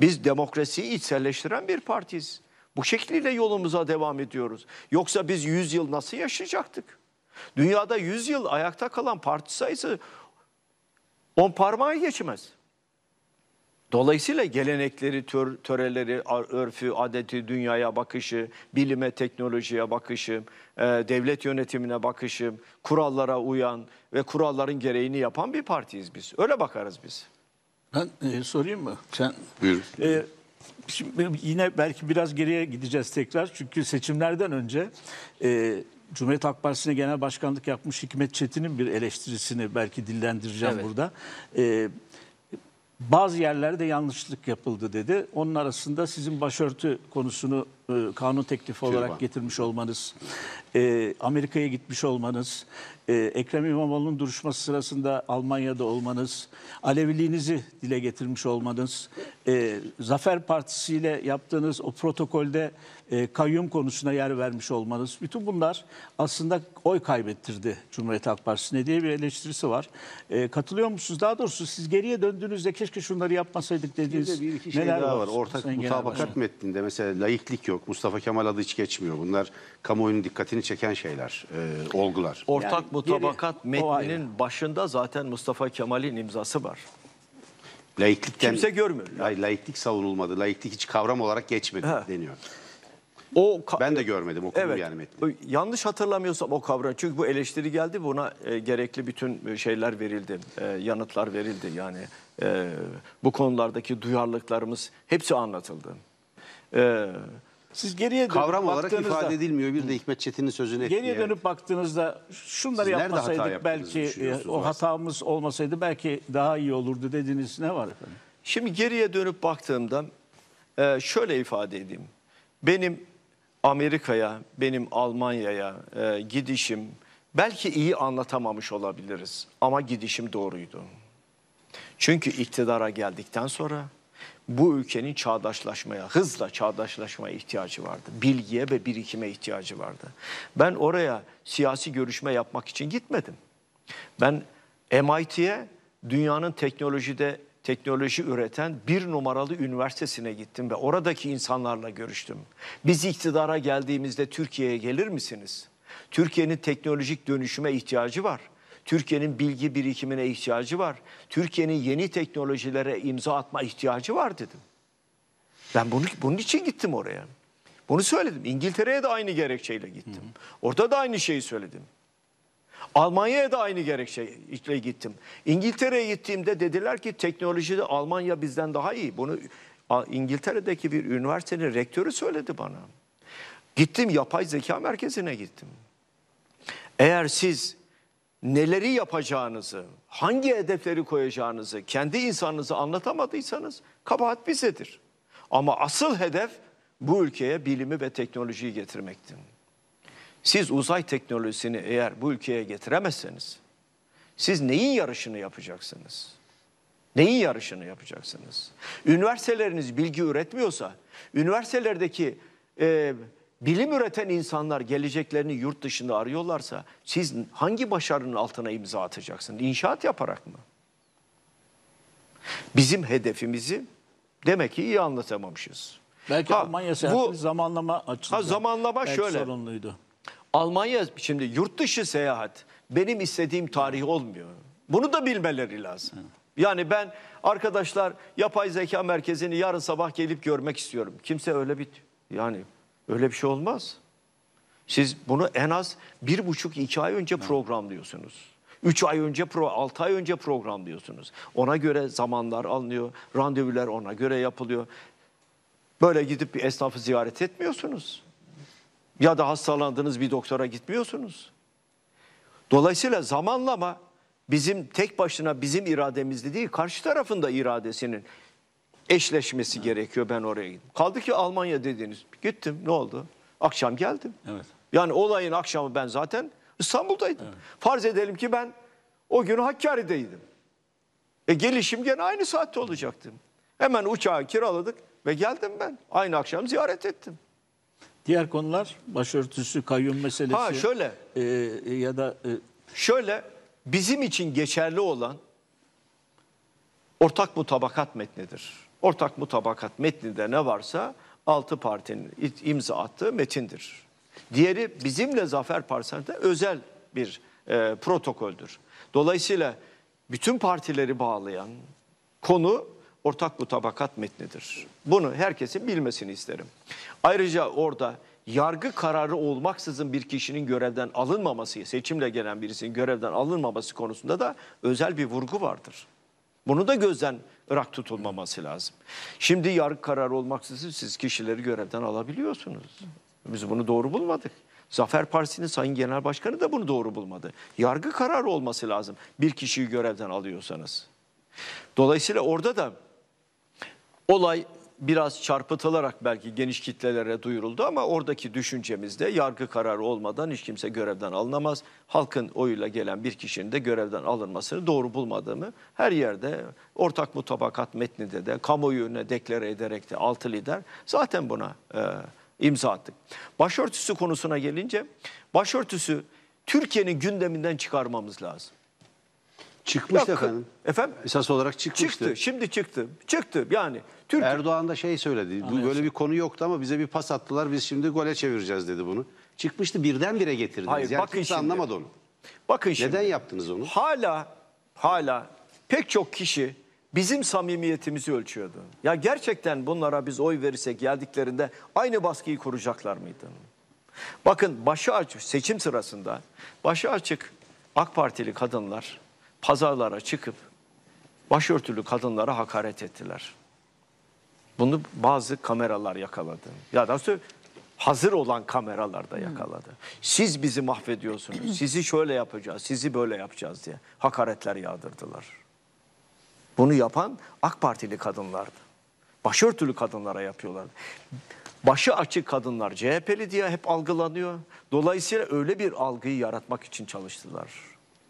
Biz demokrasiyi içselleştiren bir partiyiz. Bu şekliyle yolumuza devam ediyoruz. Yoksa biz 100 yıl nasıl yaşayacaktık? Dünyada 100 yıl ayakta kalan parti sayısı 10 parmağı geçmez. Dolayısıyla gelenekleri, töreleri, örfü, adeti, dünyaya bakışı, bilime, teknolojiye bakışı, e, devlet yönetimine bakışı, kurallara uyan ve kuralların gereğini yapan bir partiyiz biz. Öyle bakarız biz. Ben e, sorayım mı? Sen Buyur. E, şimdi yine belki biraz geriye gideceğiz tekrar. Çünkü seçimlerden önce e, Cumhuriyet Halk Partisi'ne genel başkanlık yapmış Hikmet Çetin'in bir eleştirisini belki dillendireceğim evet. burada. Evet bazı yerlerde yanlışlık yapıldı dedi. Onun arasında sizin başörtü konusunu e, kanun teklifi Türban. Şey olarak getirmiş olmanız, e, Amerika'ya gitmiş olmanız, e, Ekrem İmamoğlu'nun duruşması sırasında Almanya'da olmanız, Aleviliğinizi dile getirmiş olmanız, e, Zafer Partisi ile yaptığınız o protokolde e, kayyum konusuna yer vermiş olmanız, bütün bunlar aslında oy kaybettirdi Cumhuriyet Halk Partisi'ne diye bir eleştirisi var. E, katılıyor musunuz? Daha doğrusu siz geriye döndüğünüzde keşke şunları yapmasaydık dediğiniz bir de bir iki şey neler daha var? Ortak Sayın mutabakat metninde mesela layıklık yok yok. Mustafa Kemal adı hiç geçmiyor. Bunlar kamuoyunun dikkatini çeken şeyler, e, olgular. Ortak yani, mutabakat geri, metninin başında zaten Mustafa Kemal'in imzası var. Laiklikten, Kimse görmüyor. Yani. Laiklik savunulmadı. Laiklik hiç kavram olarak geçmedi He. deniyor. O ben de görmedim okudum evet, yani metni. Yanlış hatırlamıyorsam o kavram. Çünkü bu eleştiri geldi buna e, gerekli bütün e, şeyler verildi. E, yanıtlar verildi yani. E, bu konulardaki duyarlılıklarımız hepsi anlatıldı. E, siz geriye dönüp Kavram olarak ifade edilmiyor. Bir de Hikmet Çetin'in sözüne Geriye dönüp baktığınızda şunları Siz yapmasaydık belki şey e, o hatamız olmasaydı belki daha iyi olurdu dediğiniz ne var efendim? Şimdi geriye dönüp baktığımda e, şöyle ifade edeyim. Benim Amerika'ya, benim Almanya'ya e, gidişim belki iyi anlatamamış olabiliriz ama gidişim doğruydu. Çünkü iktidara geldikten sonra bu ülkenin çağdaşlaşmaya, hızla çağdaşlaşmaya ihtiyacı vardı. Bilgiye ve birikime ihtiyacı vardı. Ben oraya siyasi görüşme yapmak için gitmedim. Ben MIT'ye dünyanın teknolojide teknoloji üreten bir numaralı üniversitesine gittim ve oradaki insanlarla görüştüm. Biz iktidara geldiğimizde Türkiye'ye gelir misiniz? Türkiye'nin teknolojik dönüşüme ihtiyacı var. Türkiye'nin bilgi birikimine ihtiyacı var. Türkiye'nin yeni teknolojilere imza atma ihtiyacı var dedim. Ben bunu, bunun için gittim oraya. Bunu söyledim. İngiltere'ye de aynı gerekçeyle gittim. Hı hı. Orada da aynı şeyi söyledim. Almanya'ya da aynı gerekçeyle gittim. İngiltere'ye gittiğimde dediler ki teknolojide Almanya bizden daha iyi. Bunu İngiltere'deki bir üniversitenin rektörü söyledi bana. Gittim yapay zeka merkezine gittim. Eğer siz neleri yapacağınızı, hangi hedefleri koyacağınızı kendi insanınızı anlatamadıysanız kabahat bizedir. Ama asıl hedef bu ülkeye bilimi ve teknolojiyi getirmektir. Siz uzay teknolojisini eğer bu ülkeye getiremezseniz siz neyin yarışını yapacaksınız? Neyin yarışını yapacaksınız? Üniversiteleriniz bilgi üretmiyorsa, üniversitelerdeki e, bilim üreten insanlar geleceklerini yurt dışında arıyorlarsa siz hangi başarının altına imza atacaksınız? İnşaat yaparak mı? Bizim hedefimizi demek ki iyi anlatamamışız. Belki ha, Almanya seyahati bu, zamanlama açısından. Ha, zamanlama şöyle. Sorunluydu. Almanya şimdi yurt dışı seyahat benim istediğim tarih olmuyor. Bunu da bilmeleri lazım. Yani ben arkadaşlar yapay zeka merkezini yarın sabah gelip görmek istiyorum. Kimse öyle bir yani Öyle bir şey olmaz. Siz bunu en az bir buçuk iki ay önce programlıyorsunuz. Üç ay önce, pro, altı ay önce programlıyorsunuz. Ona göre zamanlar alınıyor, randevular ona göre yapılıyor. Böyle gidip bir esnafı ziyaret etmiyorsunuz. Ya da hastalandınız bir doktora gitmiyorsunuz. Dolayısıyla zamanlama bizim tek başına bizim irademizde değil, karşı tarafın da iradesinin eşleşmesi gerekiyor ben oraya gittim. Kaldı ki Almanya dediğiniz. Gittim ne oldu? Akşam geldim. Evet. Yani olayın akşamı ben zaten İstanbul'daydım. Evet. Farz edelim ki ben o gün Hakkari'deydim. E gelişim gene aynı saatte olacaktım. Hemen uçağı kiraladık ve geldim ben. Aynı akşam ziyaret ettim. Diğer konular başörtüsü, kayyum meselesi. Ha şöyle. E, e ya da e... şöyle bizim için geçerli olan ortak mutabakat metnidir. Ortak mutabakat metninde ne varsa altı partinin imza attığı metindir. Diğeri bizimle Zafer Partisi'nde özel bir e, protokoldür. Dolayısıyla bütün partileri bağlayan konu ortak mutabakat metnidir. Bunu herkesin bilmesini isterim. Ayrıca orada yargı kararı olmaksızın bir kişinin görevden alınmaması, seçimle gelen birisinin görevden alınmaması konusunda da özel bir vurgu vardır. Bunu da gözden Irak tutulmaması lazım. Şimdi yargı kararı olmaksızın siz kişileri görevden alabiliyorsunuz. Biz bunu doğru bulmadık. Zafer Partisi'nin Sayın Genel Başkanı da bunu doğru bulmadı. Yargı kararı olması lazım bir kişiyi görevden alıyorsanız. Dolayısıyla orada da olay biraz çarpıtılarak belki geniş kitlelere duyuruldu ama oradaki düşüncemizde yargı kararı olmadan hiç kimse görevden alınamaz. Halkın oyuyla gelen bir kişinin de görevden alınmasını doğru bulmadığımı her yerde ortak mutabakat metninde de kamuoyuna deklare ederek de altı lider zaten buna e, imza attık. Başörtüsü konusuna gelince başörtüsü Türkiye'nin gündeminden çıkarmamız lazım. Çıkmıştı Ya, kı- efendim. Efendim? Esas olarak çıkmıştı. Çıktı, şimdi çıktı. Çıktı yani. Türk Erdoğan da şey söyledi. Bu böyle bir konu yoktu ama bize bir pas attılar. Biz şimdi gole çevireceğiz dedi bunu. Çıkmıştı birdenbire getirdiniz. Hayır, yani bakın kimse şimdi. anlamadı onu. bakın şimdi. Neden yaptınız onu? Hala hala pek çok kişi bizim samimiyetimizi ölçüyordu. Ya gerçekten bunlara biz oy verirsek geldiklerinde aynı baskıyı kuracaklar mıydı? Bakın başı açık seçim sırasında başı açık AK Partili kadınlar pazarlara çıkıp başörtülü kadınlara hakaret ettiler. Bunu bazı kameralar yakaladı. Ya da hazır olan kameralarda yakaladı. Siz bizi mahvediyorsunuz. Sizi şöyle yapacağız, sizi böyle yapacağız diye hakaretler yağdırdılar. Bunu yapan AK Partili kadınlardı. Başörtülü kadınlara yapıyorlardı. Başı açık kadınlar CHP'li diye hep algılanıyor. Dolayısıyla öyle bir algıyı yaratmak için çalıştılar.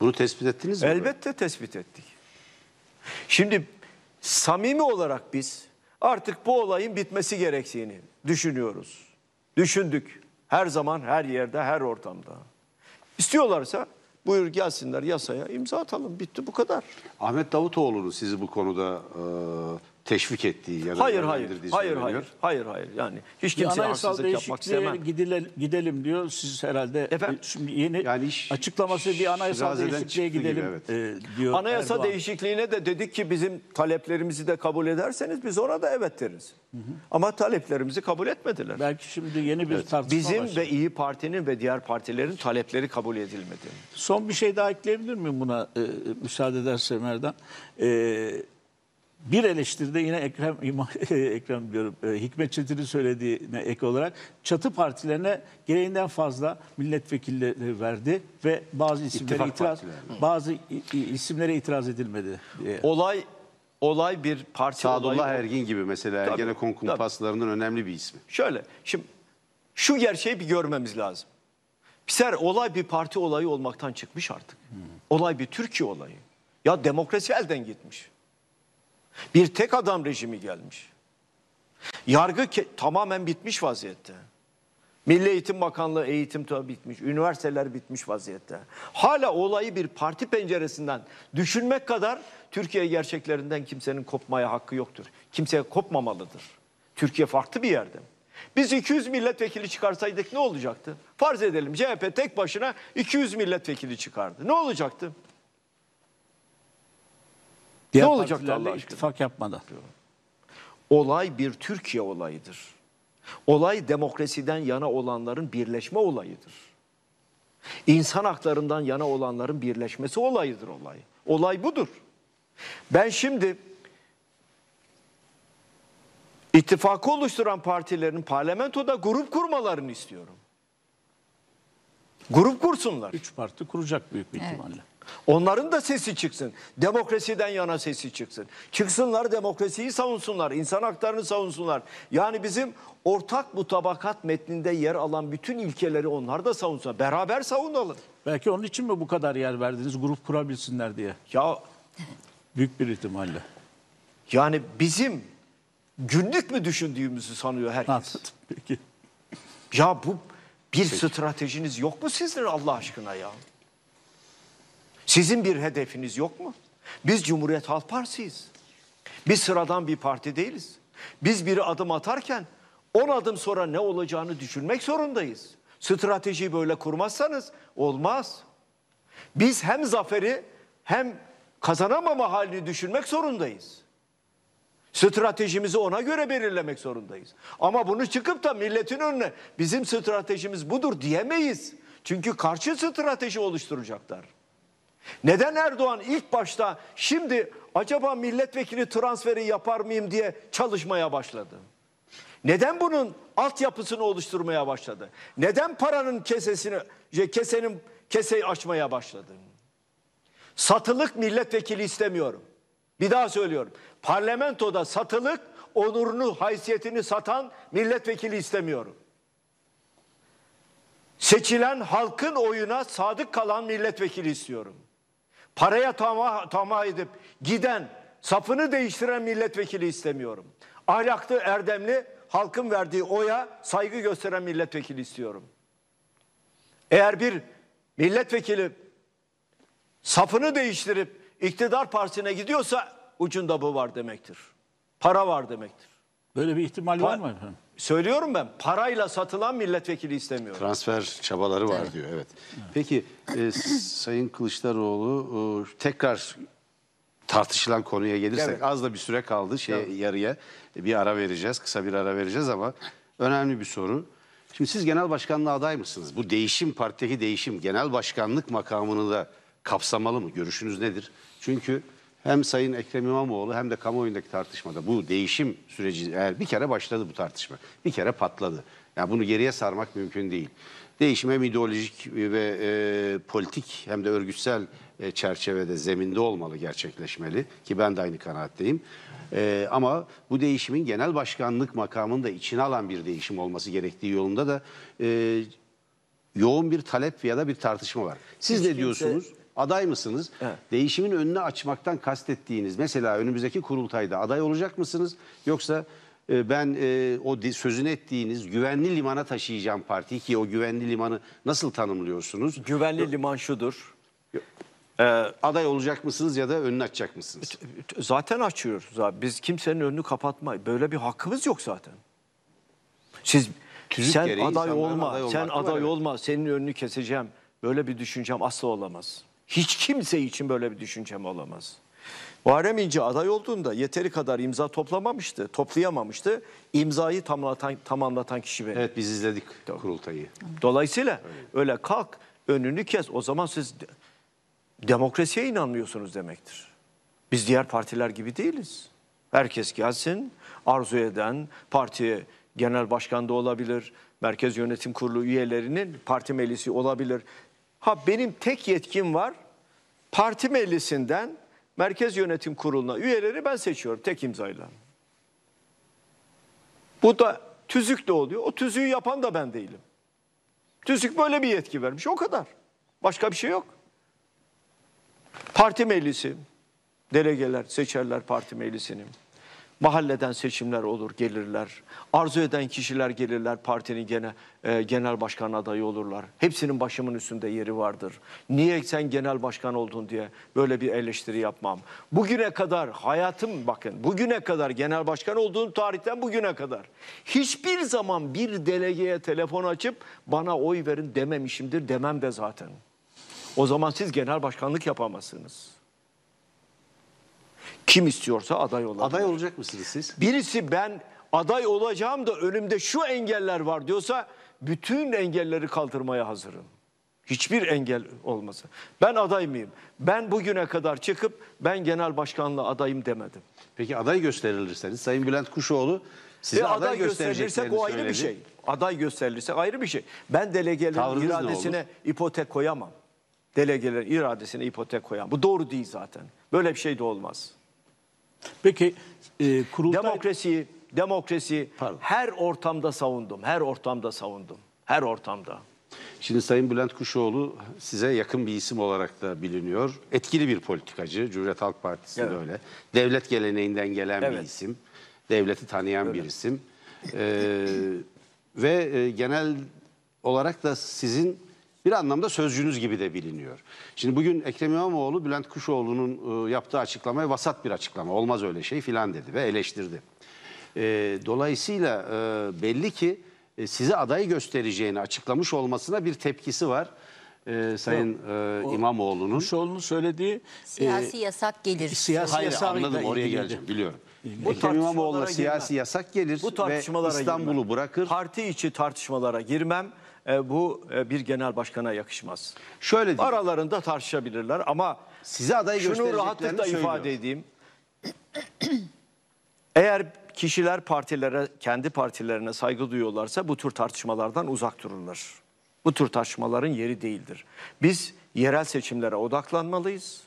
Bunu tespit ettiniz mi? Elbette tespit ettik. Şimdi samimi olarak biz artık bu olayın bitmesi gerektiğini düşünüyoruz. Düşündük. Her zaman, her yerde, her ortamda. İstiyorlarsa buyur gelsinler yasaya imza atalım. Bitti bu kadar. Ahmet Davutoğlu'nun sizi bu konuda e, teşvik ettiği ya da hayır hayır hayır hayır hayır hayır yani hiç kimse anayasal değişikliğe gidelim, gidelim diyor siz herhalde Efendim, yeni yani iş, açıklaması bir anayasal değişikliğe gidelim gibi, evet. E, diyor. Anayasa Erdoğan. değişikliğine de dedik ki bizim taleplerimizi de kabul ederseniz biz ona da evet deriz. Hı hı. Ama taleplerimizi kabul etmediler. Belki şimdi yeni bir evet. tartışma Bizim başladı. ve İyi Parti'nin ve diğer partilerin talepleri kabul edilmedi. Son bir şey daha ekleyebilir miyim buna e, müsaade ederse Merdan? Eee bir eleştiride yine Ekrem İmam, Ekrem diyorum e, Hikmet Çetin'in söylediğine ek olarak çatı partilerine gereğinden fazla milletvekilleri verdi ve bazı isimlere İttifak itiraz partileri. bazı isimlere itiraz edilmedi. Diye. Olay olay bir parti Sadullah olayı. Ergin gibi mesela tabii, Ergenekon kumpaslarının önemli bir ismi. Şöyle şimdi şu gerçeği bir görmemiz lazım. Piser olay bir parti olayı olmaktan çıkmış artık. Hmm. Olay bir Türkiye olayı. Ya demokrasi elden gitmiş. Bir tek adam rejimi gelmiş. Yargı tamamen bitmiş vaziyette. Milli Eğitim Bakanlığı eğitim tabi bitmiş, üniversiteler bitmiş vaziyette. Hala olayı bir parti penceresinden düşünmek kadar Türkiye gerçeklerinden kimsenin kopmaya hakkı yoktur. Kimseye kopmamalıdır. Türkiye farklı bir yerde. Biz 200 milletvekili çıkarsaydık ne olacaktı? Farz edelim CHP tek başına 200 milletvekili çıkardı. Ne olacaktı? Diğer ne olacaktı Allah aşkına? ittifak yapmadan. Olay bir Türkiye olayıdır. Olay demokrasiden yana olanların birleşme olayıdır. İnsan haklarından yana olanların birleşmesi olayıdır olay. Olay budur. Ben şimdi ittifakı oluşturan partilerin parlamentoda grup kurmalarını istiyorum. Grup kursunlar. Üç parti kuracak büyük bir ihtimalle. Evet. Onların da sesi çıksın. Demokrasiden yana sesi çıksın. Çıksınlar demokrasiyi savunsunlar. insan haklarını savunsunlar. Yani bizim ortak bu tabakat metninde yer alan bütün ilkeleri onlar da savunsunlar. Beraber savunalım. Belki onun için mi bu kadar yer verdiniz? Grup kurabilsinler diye. Ya büyük bir ihtimalle. Yani bizim günlük mü düşündüğümüzü sanıyor herkes. Anladım, peki. Ya bu bir peki. stratejiniz yok mu sizin Allah aşkına ya? Sizin bir hedefiniz yok mu? Biz Cumhuriyet Halk Partisi'yiz. Biz sıradan bir parti değiliz. Biz bir adım atarken 10 adım sonra ne olacağını düşünmek zorundayız. Stratejiyi böyle kurmazsanız olmaz. Biz hem zaferi hem kazanamama halini düşünmek zorundayız. Stratejimizi ona göre belirlemek zorundayız. Ama bunu çıkıp da milletin önüne bizim stratejimiz budur diyemeyiz. Çünkü karşı strateji oluşturacaklar. Neden Erdoğan ilk başta şimdi acaba milletvekili transferi yapar mıyım diye çalışmaya başladı? Neden bunun altyapısını oluşturmaya başladı? Neden paranın kesesini, e, kesenin keseyi açmaya başladı? Satılık milletvekili istemiyorum. Bir daha söylüyorum. Parlamentoda satılık, onurunu, haysiyetini satan milletvekili istemiyorum. Seçilen halkın oyuna sadık kalan milletvekili istiyorum paraya tamah, tamah edip giden, safını değiştiren milletvekili istemiyorum. Ahlaklı, erdemli, halkın verdiği oya saygı gösteren milletvekili istiyorum. Eğer bir milletvekili safını değiştirip iktidar partisine gidiyorsa ucunda bu var demektir. Para var demektir. Böyle bir ihtimal pa var mı efendim? Söylüyorum ben parayla satılan milletvekili istemiyorum. Transfer çabaları var diyor evet. Peki e, Sayın Kılıçdaroğlu e, tekrar tartışılan konuya gelirsek Evet. az da bir süre kaldı şey yarıya E, bir ara vereceğiz kısa bir ara vereceğiz ama önemli bir soru. Şimdi siz genel başkanlığa aday mısınız? Bu değişim partideki değişim genel başkanlık makamını da kapsamalı mı? Görüşünüz nedir? Çünkü hem Sayın Ekrem İmamoğlu hem de kamuoyundaki tartışmada bu değişim süreci eğer bir kere başladı bu tartışma. Bir kere patladı. Yani bunu geriye sarmak mümkün değil. Değişim hem ideolojik ve e, politik hem de örgütsel e, çerçevede zeminde olmalı, gerçekleşmeli ki ben de aynı kanaatteyim. E, ama bu değişimin genel başkanlık makamını da içine alan bir değişim olması gerektiği yolunda da e, yoğun bir talep ya da bir tartışma var. Siz Hiç ne diyorsunuz? aday mısınız? Evet. Değişimin önünü açmaktan kastettiğiniz mesela önümüzdeki kurultayda aday olacak mısınız? Yoksa e, ben e, o sözün ettiğiniz güvenli limana taşıyacağım partiyi ki o güvenli limanı nasıl tanımlıyorsunuz? Güvenli Yok. liman şudur. Ee, aday olacak mısınız ya da önünü açacak mısınız? Zaten açıyoruz Biz kimsenin önünü kapatma. Böyle bir hakkımız yok zaten. Siz Tüzük sen aday olma, aday sen aday olma, senin önünü keseceğim. Böyle bir düşüncem asla olamaz. Hiç kimse için böyle bir düşüncem olamaz. Muharrem İnce aday olduğunda yeteri kadar imza toplamamıştı, toplayamamıştı. İmzayı tamamlatan, tamamlatan kişi benim. Evet biz izledik Doğru. kurultayı. Dolayısıyla öyle. öyle kalk önünü kes o zaman siz demokrasiye inanmıyorsunuz demektir. Biz diğer partiler gibi değiliz. Herkes gelsin, arzu eden parti genel başkan da olabilir, merkez yönetim kurulu üyelerinin parti meclisi olabilir. Ha benim tek yetkim var. Parti meclisinden Merkez Yönetim Kurulu'na üyeleri ben seçiyorum tek imzayla. Bu da tüzük de oluyor. O tüzüğü yapan da ben değilim. Tüzük böyle bir yetki vermiş. O kadar. Başka bir şey yok. Parti meclisi, delegeler seçerler parti meclisini. Mahalleden seçimler olur, gelirler. Arzu eden kişiler gelirler, partinin gene, e, genel başkan adayı olurlar. Hepsinin başımın üstünde yeri vardır. Niye sen genel başkan oldun diye böyle bir eleştiri yapmam. Bugüne kadar hayatım bakın, bugüne kadar genel başkan olduğum tarihten bugüne kadar hiçbir zaman bir delegeye telefon açıp bana oy verin dememişimdir, demem de zaten. O zaman siz genel başkanlık yapamazsınız. Kim istiyorsa aday olabilir. Aday olacak mısınız siz? Birisi ben aday olacağım da önümde şu engeller var diyorsa bütün engelleri kaldırmaya hazırım. Hiçbir engel olmasın. Ben aday mıyım? Ben bugüne kadar çıkıp ben genel başkanlığa adayım demedim. Peki aday gösterilirseniz Sayın Bülent Kuşoğlu size e, aday, aday gösterilirsek o ayrı söyledi. bir şey. Aday gösterilirse ayrı bir şey. Ben delegelerin Tavrınız iradesine ipotek koyamam delegeler iradesine ipotek koyan. Bu doğru değil zaten. Böyle bir şey de olmaz. Peki e, kurultay... Demokrasiyi, demokrasiyi her ortamda savundum. Her ortamda savundum. Her ortamda. Şimdi Sayın Bülent Kuşoğlu size yakın bir isim olarak da biliniyor. Etkili bir politikacı. Cumhuriyet Halk Partisi evet. de öyle. Devlet geleneğinden gelen evet. bir isim. Devleti tanıyan öyle. bir isim. Ee, ve e, genel olarak da sizin bir anlamda sözcünüz gibi de biliniyor. Şimdi bugün Ekrem İmamoğlu Bülent Kuşoğlu'nun e, yaptığı açıklamaya vasat bir açıklama olmaz öyle şey filan dedi ve eleştirdi. E, dolayısıyla e, belli ki sizi adayı göstereceğini açıklamış olmasına bir tepkisi var e, Sayın e, İmamoğlu'nun. Kuşoğlu'nun söylediği... Siyasi e, yasak gelir. Siyasi Hayır anladım oraya geleceğim biliyorum. Bu Ekrem İmamoğlu'na siyasi yasak gelir bu ve İstanbul'u bırakır. Parti içi tartışmalara girmem e, bu e, bir genel başkana yakışmaz. Şöyle diyeyim. Aralarında tartışabilirler ama size adayı şunu rahatlıkla ifade edeyim. Eğer kişiler partilere, kendi partilerine saygı duyuyorlarsa bu tür tartışmalardan uzak dururlar. Bu tür tartışmaların yeri değildir. Biz yerel seçimlere odaklanmalıyız.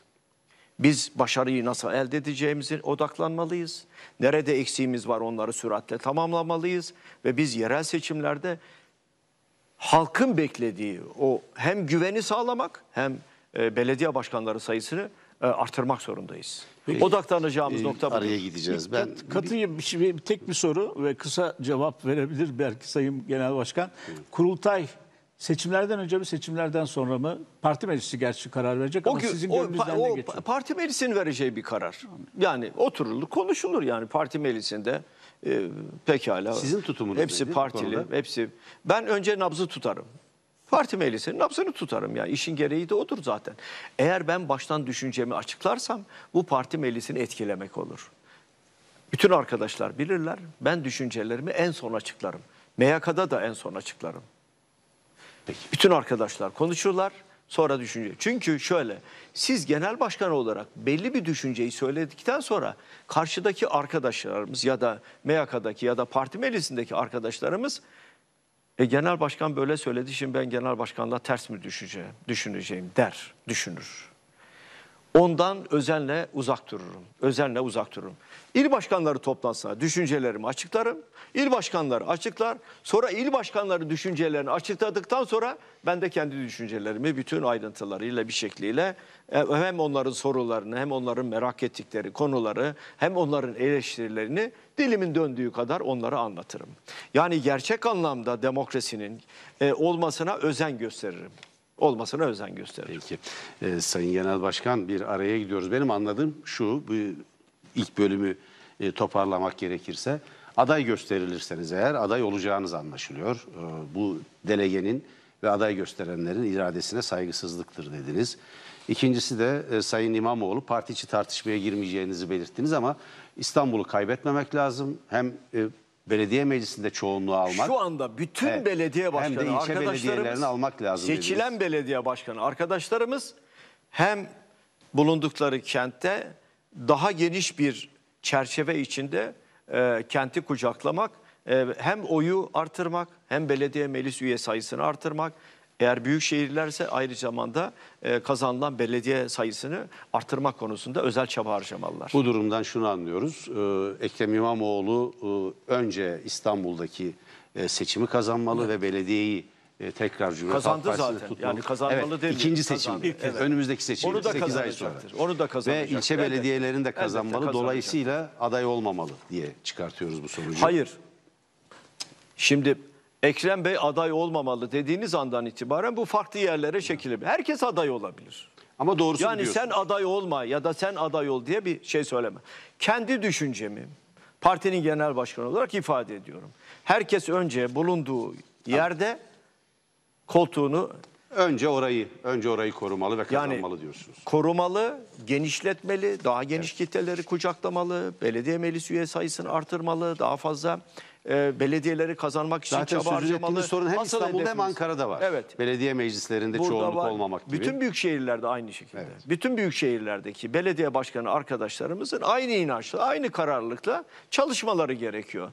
Biz başarıyı nasıl elde edeceğimize odaklanmalıyız. Nerede eksiğimiz var onları süratle tamamlamalıyız. Ve biz yerel seçimlerde halkın beklediği o hem güveni sağlamak hem e, belediye başkanları sayısını e, artırmak zorundayız. Peki, Odaklanacağımız e, nokta bu. Araya gideceğiz. Ben katıyım. Şimdi şey- tek bir soru ve kısa cevap verebilir belki Sayın Genel Başkan. Kurultay Seçimlerden önce mi seçimlerden sonra mı? Parti meclisi gerçi karar verecek ama gün, sizin gönlünüzden o, ne geçiyor? Parti meclisinin vereceği bir karar. Yani oturulur konuşulur yani parti meclisinde e, pekala. Sizin tutumunuz Hepsi nedir, partili hepsi. Ben önce nabzı tutarım. Parti meclisinin nabzını tutarım yani işin gereği de odur zaten. Eğer ben baştan düşüncemi açıklarsam bu parti meclisini etkilemek olur. Bütün arkadaşlar bilirler ben düşüncelerimi en son açıklarım. MYK'da da en son açıklarım. Peki. Bütün arkadaşlar konuşurlar sonra düşünce. Çünkü şöyle siz genel başkan olarak belli bir düşünceyi söyledikten sonra karşıdaki arkadaşlarımız ya da MYK'daki ya da parti meclisindeki arkadaşlarımız e, genel başkan böyle söyledi şimdi ben genel başkanla ters mi düşeceğim, düşüneceğim der, düşünür. Ondan özenle uzak dururum. Özenle uzak dururum. İl başkanları toplansa düşüncelerimi açıklarım. İl başkanları açıklar. Sonra il başkanları düşüncelerini açıkladıktan sonra ben de kendi düşüncelerimi bütün ayrıntılarıyla bir şekliyle e, hem onların sorularını hem onların merak ettikleri konuları hem onların eleştirilerini dilimin döndüğü kadar onları anlatırım. Yani gerçek anlamda demokrasinin e, olmasına özen gösteririm olmasına özen gösterir. Peki. Ee, Sayın Genel Başkan bir araya gidiyoruz. Benim anladığım şu bu ilk bölümü e, toparlamak gerekirse aday gösterilirseniz eğer aday olacağınız anlaşılıyor. Ee, bu delegenin ve aday gösterenlerin iradesine saygısızlıktır dediniz. İkincisi de e, Sayın İmamoğlu parti içi tartışmaya girmeyeceğinizi belirttiniz ama İstanbul'u kaybetmemek lazım. Hem e, belediye meclisinde çoğunluğu almak. Şu anda bütün evet. belediye başkanı hem de ilçe arkadaşlarımız almak lazım. Seçilen dediniz. belediye başkanı arkadaşlarımız hem bulundukları kentte daha geniş bir çerçeve içinde e, kenti kucaklamak, e, hem oyu artırmak, hem belediye meclis üye sayısını artırmak, eğer büyük şehirlerse ayrı zamanda e, kazanılan belediye sayısını artırmak konusunda özel çaba harcamalılar. Bu durumdan şunu anlıyoruz. Ee, Ekrem İmamoğlu e, önce İstanbul'daki e, seçimi kazanmalı evet. ve belediyeyi e, tekrar Cumhuriyet Halk Kazandı zaten. tutmalı. Yani kazanmalı evet, değil İkinci seçim. evet. Önümüzdeki seçim. Onu da 8 ay Onu da kazanacaktır. Ve ilçe evet. belediyelerini de kazanmalı. Evet, Dolayısıyla aday olmamalı diye çıkartıyoruz bu sonucu. Hayır. Şimdi Ekrem Bey aday olmamalı dediğiniz andan itibaren bu farklı yerlere çekilir. Herkes aday olabilir. Ama doğrusu Yani diyorsun. sen aday olma ya da sen aday ol diye bir şey söyleme. Kendi düşüncemi partinin genel başkanı olarak ifade ediyorum. Herkes önce bulunduğu yerde koltuğunu Önce orayı, önce orayı korumalı ve kazanmalı yani, diyorsunuz. korumalı, genişletmeli, daha geniş kitleleri kucaklamalı, belediye meclis üye sayısını artırmalı, daha fazla e, belediyeleri kazanmak için Zaten çaba harcamalı. sorun hem İstanbul'da hem Ankara'da var. Evet. Belediye meclislerinde Burada çoğunluk var. olmamak gibi. Bütün büyük şehirlerde aynı şekilde. Evet. Bütün büyük şehirlerdeki belediye başkanı arkadaşlarımızın aynı inançla, aynı kararlılıkla çalışmaları gerekiyor.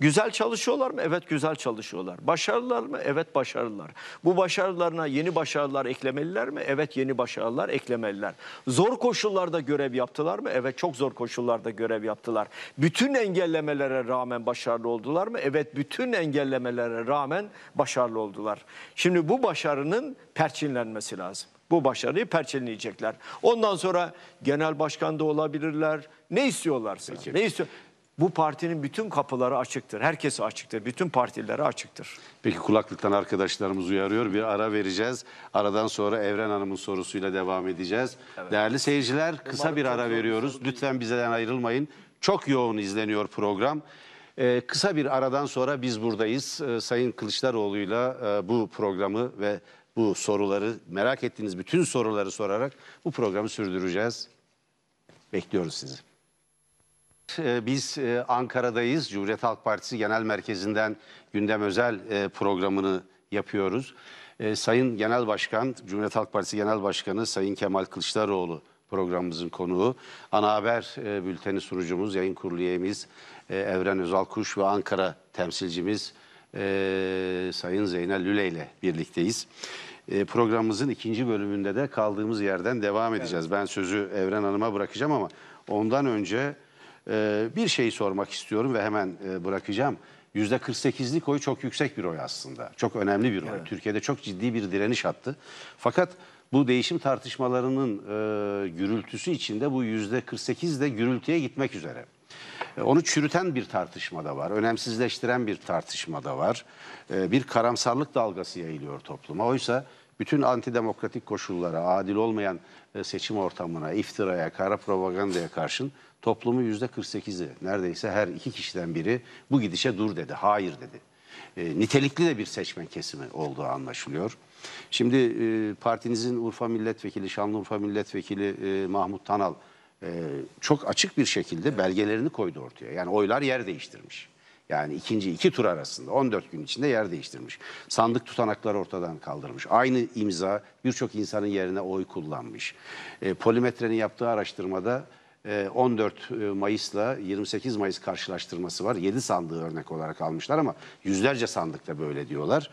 Güzel çalışıyorlar mı? Evet güzel çalışıyorlar. Başarılılar mı? Evet başarılılar. Bu başarılarına yeni başarılar eklemeliler mi? Evet yeni başarılar eklemeliler. Zor koşullarda görev yaptılar mı? Evet çok zor koşullarda görev yaptılar. Bütün engellemelere rağmen başarılı oldular mı? Evet bütün engellemelere rağmen başarılı oldular. Şimdi bu başarının perçinlenmesi lazım bu başarıyı perçinleyecekler. Ondan sonra genel başkan da olabilirler. Ne istiyorlarsa. Peki. Ne istiyor? bu partinin bütün kapıları açıktır. Herkese açıktır. Bütün partilere açıktır. Peki kulaklıktan arkadaşlarımız uyarıyor. Bir ara vereceğiz. Aradan sonra Evren Hanım'ın sorusuyla devam edeceğiz. Evet. Değerli seyirciler kısa bir ara veriyoruz. Lütfen bizden ayrılmayın. Çok yoğun izleniyor program. Ee, kısa bir aradan sonra biz buradayız. Ee, Sayın Kılıçdaroğlu'yla e, bu programı ve bu soruları merak ettiğiniz bütün soruları sorarak bu programı sürdüreceğiz. Bekliyoruz sizi. Ee, biz e, Ankara'dayız. Cumhuriyet Halk Partisi Genel Merkezi'nden gündem özel e, programını yapıyoruz. E, Sayın Genel Başkan, Cumhuriyet Halk Partisi Genel Başkanı Sayın Kemal Kılıçdaroğlu programımızın konuğu. Ana Haber bülteni sunucumuz, yayın kurulu üyemiz Evren Özalkuş ve Ankara temsilcimiz Sayın Zeynel Lüle ile birlikteyiz. programımızın ikinci bölümünde de kaldığımız yerden devam edeceğiz. Ben sözü Evren Hanım'a bırakacağım ama ondan önce ee, bir şeyi sormak istiyorum ve hemen e, bırakacağım. %48'lik oy çok yüksek bir oy aslında. Çok önemli bir oy. Evet. Türkiye'de çok ciddi bir direniş attı. Fakat bu değişim tartışmalarının e, gürültüsü içinde bu %48 de gürültüye gitmek üzere. E, onu çürüten bir tartışma da var. Önemsizleştiren bir tartışma da var. E, bir karamsarlık dalgası yayılıyor topluma. Oysa bütün antidemokratik koşullara, adil olmayan e, seçim ortamına, iftiraya, kara propagandaya karşın Toplumu yüzde 48'i neredeyse her iki kişiden biri bu gidişe dur dedi, hayır dedi. E, nitelikli de bir seçmen kesimi olduğu anlaşılıyor. Şimdi e, partinizin Urfa Milletvekili, Şanlıurfa Milletvekili e, Mahmut Tanal e, çok açık bir şekilde belgelerini koydu ortaya. Yani oylar yer değiştirmiş. Yani ikinci iki tur arasında 14 gün içinde yer değiştirmiş. Sandık tutanakları ortadan kaldırmış. Aynı imza birçok insanın yerine oy kullanmış. E, Polimetre'nin yaptığı araştırmada 14 ee, e, Mayıs'la 28 Mayıs karşılaştırması var. 7 sandığı örnek olarak almışlar ama yüzlerce sandıkta böyle diyorlar.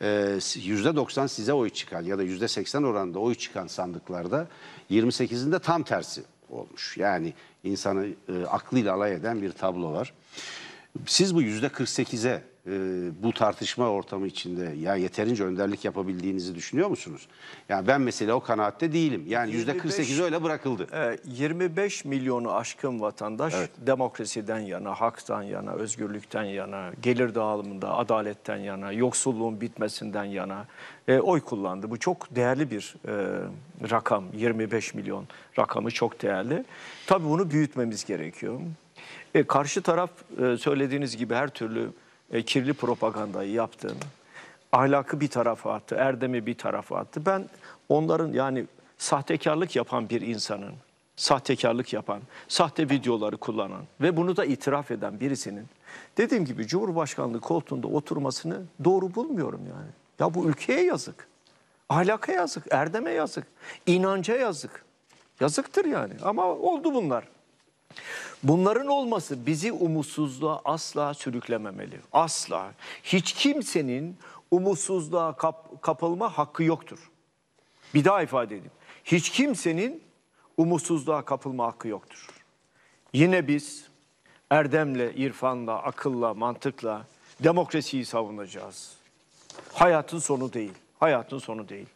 %90 ee, size oy çıkan ya da %80 oranında oy çıkan sandıklarda 28'inde tam tersi olmuş. Yani insanı e, aklıyla alay eden bir tablo var. Siz bu %48'e e, bu tartışma ortamı içinde ya yeterince önderlik yapabildiğinizi düşünüyor musunuz? Yani ben mesela o kanaatte değilim. Yani yüzde %48 öyle bırakıldı. E, ee, 25 milyonu aşkın vatandaş evet. demokrasiden yana, haktan yana, özgürlükten yana, gelir dağılımında, adaletten yana, yoksulluğun bitmesinden yana e, oy kullandı. Bu çok değerli bir e, rakam. 25 milyon rakamı çok değerli. Tabii bunu büyütmemiz gerekiyor. E, karşı taraf e, söylediğiniz gibi her türlü e, kirli propagandayı yaptığını, ahlakı bir tarafa attı, erdemi bir tarafa attı. Ben onların yani sahtekarlık yapan bir insanın, sahtekarlık yapan, sahte videoları kullanan ve bunu da itiraf eden birisinin dediğim gibi Cumhurbaşkanlığı koltuğunda oturmasını doğru bulmuyorum yani. Ya bu ülkeye yazık. Ahlaka yazık, erdeme yazık, inanca yazık. Yazıktır yani ama oldu bunlar. Bunların olması bizi umutsuzluğa asla sürüklememeli. Asla. Hiç kimsenin umutsuzluğa kap kapılma hakkı yoktur. Bir daha ifade edeyim. Hiç kimsenin umutsuzluğa kapılma hakkı yoktur. Yine biz erdemle, irfanla, akılla, mantıkla demokrasiyi savunacağız. Hayatın sonu değil. Hayatın sonu değil.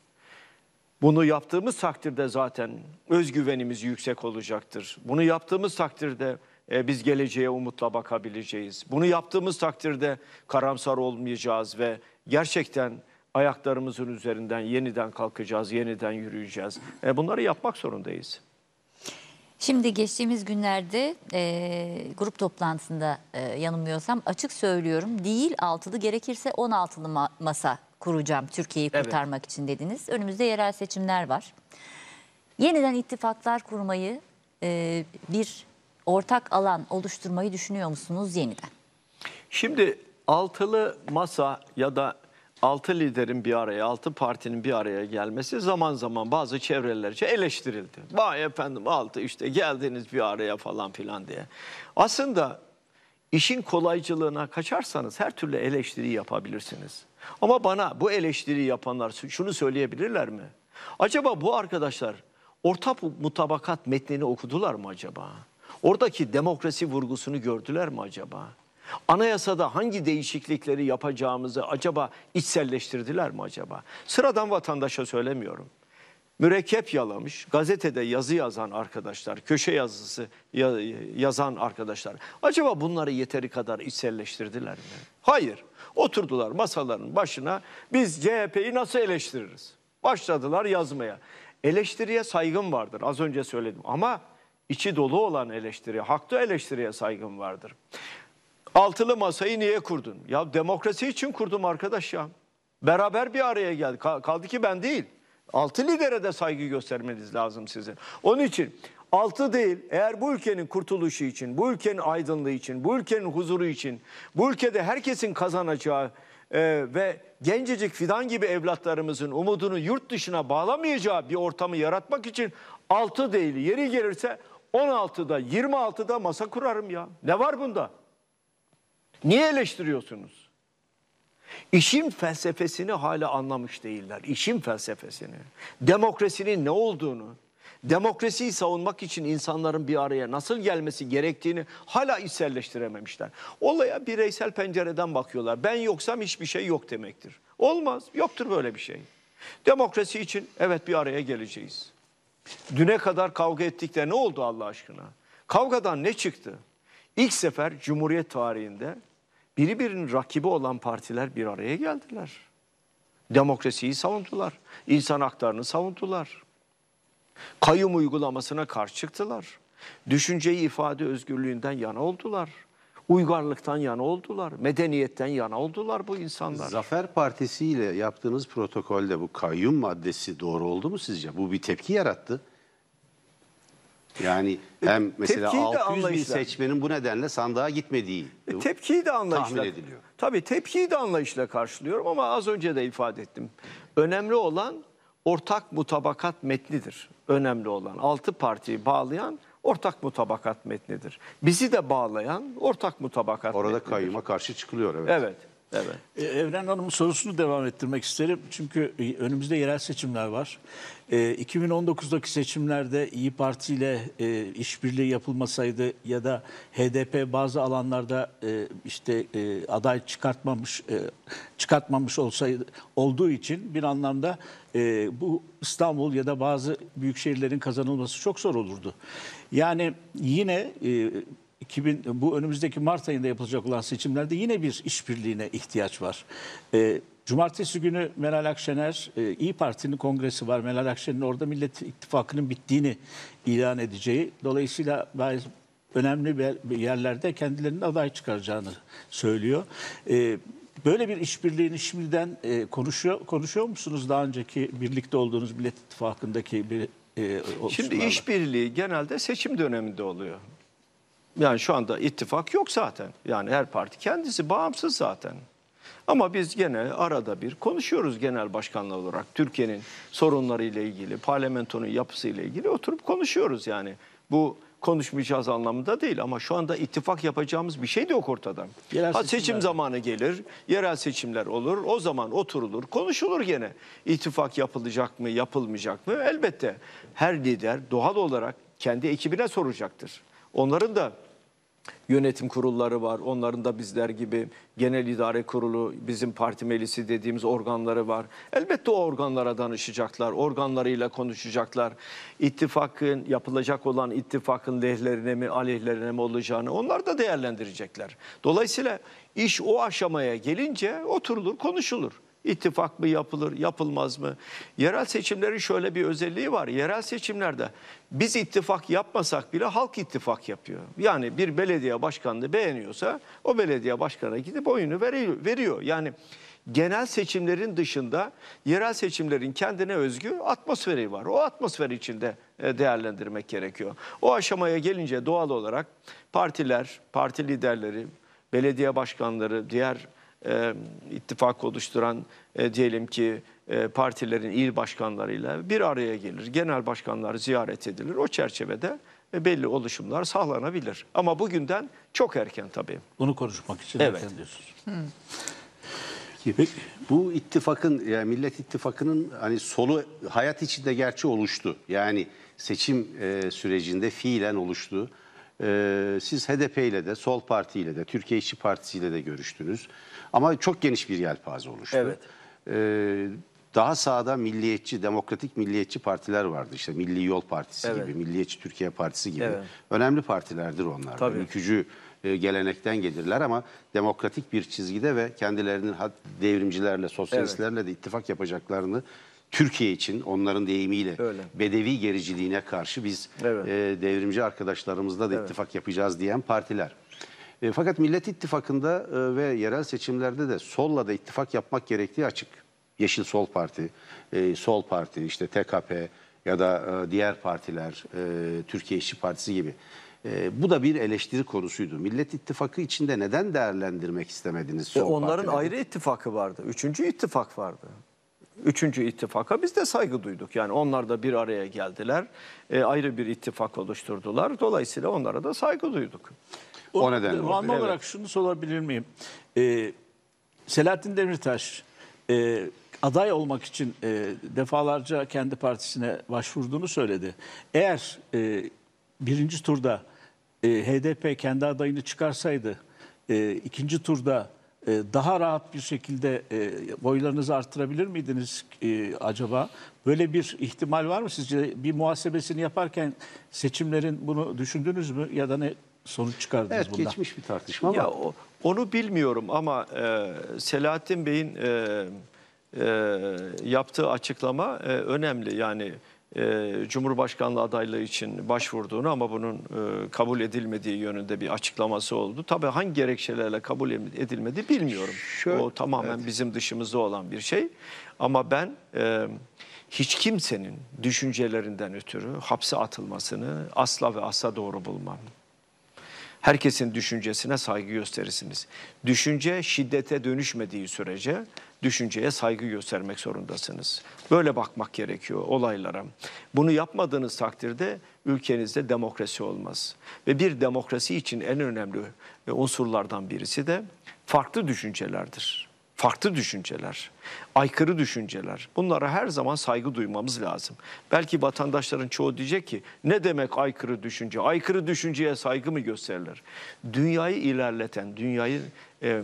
Bunu yaptığımız takdirde zaten özgüvenimiz yüksek olacaktır. Bunu yaptığımız takdirde e, biz geleceğe umutla bakabileceğiz. Bunu yaptığımız takdirde karamsar olmayacağız ve gerçekten ayaklarımızın üzerinden yeniden kalkacağız, yeniden yürüyeceğiz. E, bunları yapmak zorundayız. Şimdi geçtiğimiz günlerde e, grup toplantısında e, yanılmıyorsam açık söylüyorum değil altılı gerekirse 16'lı ma- masa kuracağım Türkiye'yi Evet. kurtarmak için dediniz. Önümüzde yerel seçimler var. Yeniden ittifaklar kurmayı e, bir ortak alan oluşturmayı düşünüyor musunuz yeniden? Şimdi altılı masa ya da altı liderin bir araya, altı partinin bir araya gelmesi zaman zaman bazı çevrelerce eleştirildi. Vay efendim altı işte geldiniz bir araya falan filan diye. Aslında işin kolaycılığına kaçarsanız her türlü eleştiri yapabilirsiniz. Ama bana bu eleştiri yapanlar şunu söyleyebilirler mi? Acaba bu arkadaşlar orta mutabakat metnini okudular mı acaba? Oradaki demokrasi vurgusunu gördüler mi acaba? Anayasada hangi değişiklikleri yapacağımızı acaba içselleştirdiler mi acaba? Sıradan vatandaşa söylemiyorum. Mürekkep yalamış, gazetede yazı yazan arkadaşlar, köşe yazısı yazan arkadaşlar. Acaba bunları yeteri kadar içselleştirdiler mi? Hayır. Oturdular masaların başına biz CHP'yi nasıl eleştiririz? Başladılar yazmaya. Eleştiriye saygım vardır az önce söyledim ama içi dolu olan eleştiri, haklı eleştiriye saygım vardır. Altılı masayı niye kurdun? Ya demokrasi için kurdum arkadaş ya. Beraber bir araya geldi, Kaldı ki ben değil. Altı lidere de saygı göstermeniz lazım sizin. Onun için altı değil eğer bu ülkenin kurtuluşu için, bu ülkenin aydınlığı için, bu ülkenin huzuru için, bu ülkede herkesin kazanacağı e, ve gencecik fidan gibi evlatlarımızın umudunu yurt dışına bağlamayacağı bir ortamı yaratmak için altı değil yeri gelirse 16'da 26'da masa kurarım ya. Ne var bunda? Niye eleştiriyorsunuz? İşin felsefesini hala anlamış değiller. İşin felsefesini. Demokrasinin ne olduğunu, demokrasiyi savunmak için insanların bir araya nasıl gelmesi gerektiğini hala içselleştirememişler. Olaya bireysel pencereden bakıyorlar. Ben yoksam hiçbir şey yok demektir. Olmaz, yoktur böyle bir şey. Demokrasi için evet bir araya geleceğiz. Düne kadar kavga ettik de ne oldu Allah aşkına? Kavgadan ne çıktı? İlk sefer Cumhuriyet tarihinde biri birinin rakibi olan partiler bir araya geldiler. Demokrasiyi savundular, insan haklarını savundular. Kayyum uygulamasına karşı çıktılar. Düşünceyi ifade özgürlüğünden yana oldular. Uygarlıktan yana oldular, medeniyetten yana oldular bu insanlar. Zafer Partisi ile yaptığınız protokolde bu kayyum maddesi doğru oldu mu sizce? Bu bir tepki yarattı. Yani e, hem mesela Tepkiyi 600 bin seçmenin bu nedenle sandığa gitmediği E, tepkiyi de anlayışla. tahmin ediliyor. Tabii tepkiyi de anlayışla karşılıyorum ama az önce de ifade ettim. Önemli olan ortak mutabakat metnidir. Önemli olan altı partiyi bağlayan ortak mutabakat metnidir. Bizi de bağlayan ortak mutabakat Orada metnidir. kayyuma karşı çıkılıyor evet. Evet. Evet. E, Evren Hanım'ın sorusunu devam ettirmek isterim. Çünkü e, önümüzde yerel seçimler var. 2019'daki e, seçimlerde İyi Parti ile işbirliği yapılmasaydı ya da HDP bazı alanlarda işte aday çıkartmamış çıkartmamış olsaydı olduğu için bir anlamda bu İstanbul ya da bazı büyük şehirlerin kazanılması çok zor olurdu. Yani yine 2000, bu önümüzdeki Mart ayında yapılacak olan seçimlerde yine bir işbirliğine ihtiyaç var. E, Cumartesi günü Meral Akşener, e, İyi Parti'nin kongresi var. Meral Akşener'in orada Millet İttifakı'nın bittiğini ilan edeceği. Dolayısıyla önemli yerlerde kendilerinin aday çıkaracağını söylüyor. E, Böyle bir işbirliğini şimdiden e, konuşuyor konuşuyor musunuz daha önceki birlikte olduğunuz Millet İttifakı'ndaki bir e, Şimdi işbirliği genelde seçim döneminde oluyor. Yani şu anda ittifak yok zaten. Yani her parti kendisi bağımsız zaten. Ama biz gene arada bir konuşuyoruz genel başkanlığı olarak. Türkiye'nin sorunları ile ilgili, parlamentonun yapısı ile ilgili oturup konuşuyoruz yani. Bu konuşmayacağız anlamında değil ama şu anda ittifak yapacağımız bir şey de yok ortada. Yerel ha, seçim zamanı gelir, yerel seçimler olur, o zaman oturulur, konuşulur gene. İttifak yapılacak mı, yapılmayacak mı? Elbette her lider doğal olarak kendi ekibine soracaktır. Onların da yönetim kurulları var. Onların da bizler gibi genel idare kurulu, bizim parti meclisi dediğimiz organları var. Elbette o organlara danışacaklar, organlarıyla konuşacaklar. İttifakın, yapılacak olan ittifakın lehlerine mi, aleyhlerine mi olacağını onlar da değerlendirecekler. Dolayısıyla iş o aşamaya gelince oturulur, konuşulur. İttifak mı yapılır, yapılmaz mı? Yerel seçimlerin şöyle bir özelliği var. Yerel seçimlerde biz ittifak yapmasak bile halk ittifak yapıyor. Yani bir belediye başkanını beğeniyorsa o belediye başkanına gidip oyunu veriyor. Yani genel seçimlerin dışında yerel seçimlerin kendine özgü atmosferi var. O atmosfer içinde e, değerlendirmek gerekiyor. O aşamaya gelince doğal olarak partiler, parti liderleri, belediye başkanları, diğer e, ittifak oluşturan e, diyelim ki e, partilerin il başkanlarıyla bir araya gelir. Genel başkanlar ziyaret edilir. O çerçevede e, belli oluşumlar sağlanabilir. Ama bugünden çok erken tabii. Bunu konuşmak için evet. erken diyorsunuz. Hmm. Bu ittifakın yani Millet İttifakı'nın hani solu hayat içinde gerçi oluştu. Yani seçim e, sürecinde fiilen oluştu. E, siz HDP ile de Sol Parti ile de Türkiye İşçi Partisi ile de görüştünüz. Ama çok geniş bir yelpaze oluştu. Evet. Ee, daha sağda milliyetçi, demokratik milliyetçi partiler vardı. İşte Milli Yol Partisi evet. gibi, Milliyetçi Türkiye Partisi gibi. Evet. Önemli partilerdir onlar. Tabii. Ülkücü e, gelenekten gelirler ama demokratik bir çizgide ve kendilerinin devrimcilerle, sosyalistlerle evet. de ittifak yapacaklarını Türkiye için onların deyimiyle Öyle. bedevi gericiliğine karşı biz evet. e, devrimci arkadaşlarımızla da evet. ittifak yapacağız diyen partiler. E, fakat Millet İttifakı'nda e, ve yerel seçimlerde de solla da ittifak yapmak gerektiği açık. Yeşil Sol Parti, e, Sol Parti, işte TKP ya da e, diğer partiler, e, Türkiye İşçi Partisi gibi. E, bu da bir eleştiri konusuydu. Millet İttifakı içinde neden değerlendirmek istemediniz? E, Sol e, onların partileri? ayrı ittifakı vardı. Üçüncü ittifak vardı. Üçüncü ittifaka biz de saygı duyduk. Yani onlar da bir araya geldiler. E, ayrı bir ittifak oluşturdular. Dolayısıyla onlara da saygı duyduk. O, o nedenle. Muamma evet. olarak şunu sorabilir miyim? Ee, Selahattin Demirtaş e, aday olmak için e, defalarca kendi partisine başvurduğunu söyledi. Eğer e, birinci turda e, HDP kendi adayını çıkarsaydı e, ikinci turda e, daha rahat bir şekilde e, boylarınızı arttırabilir miydiniz e, acaba? Böyle bir ihtimal var mı sizce? Bir muhasebesini yaparken seçimlerin bunu düşündünüz mü ya da ne sonuç çıkardınız evet, bundan. geçmiş bir tartışma ya, O, onu bilmiyorum ama e, Selahattin Bey'in e, e, yaptığı açıklama e, önemli. Yani e, Cumhurbaşkanlığı adaylığı için başvurduğunu ama bunun e, kabul edilmediği yönünde bir açıklaması oldu. Tabii hangi gerekçelerle kabul edilmedi bilmiyorum. Şöyle, o tamamen evet. bizim dışımızda olan bir şey. Ama ben e, hiç kimsenin düşüncelerinden ötürü hapse atılmasını asla ve asla doğru bulmam herkesin düşüncesine saygı gösterirsiniz. Düşünce şiddete dönüşmediği sürece düşünceye saygı göstermek zorundasınız. Böyle bakmak gerekiyor olaylara. Bunu yapmadığınız takdirde ülkenizde demokrasi olmaz. Ve bir demokrasi için en önemli e, unsurlardan birisi de farklı düşüncelerdir farklı düşünceler, aykırı düşünceler. Bunlara her zaman saygı duymamız lazım. Belki vatandaşların çoğu diyecek ki ne demek aykırı düşünce? Aykırı düşünceye saygı mı gösterirler? Dünyayı ilerleten, dünyayı e,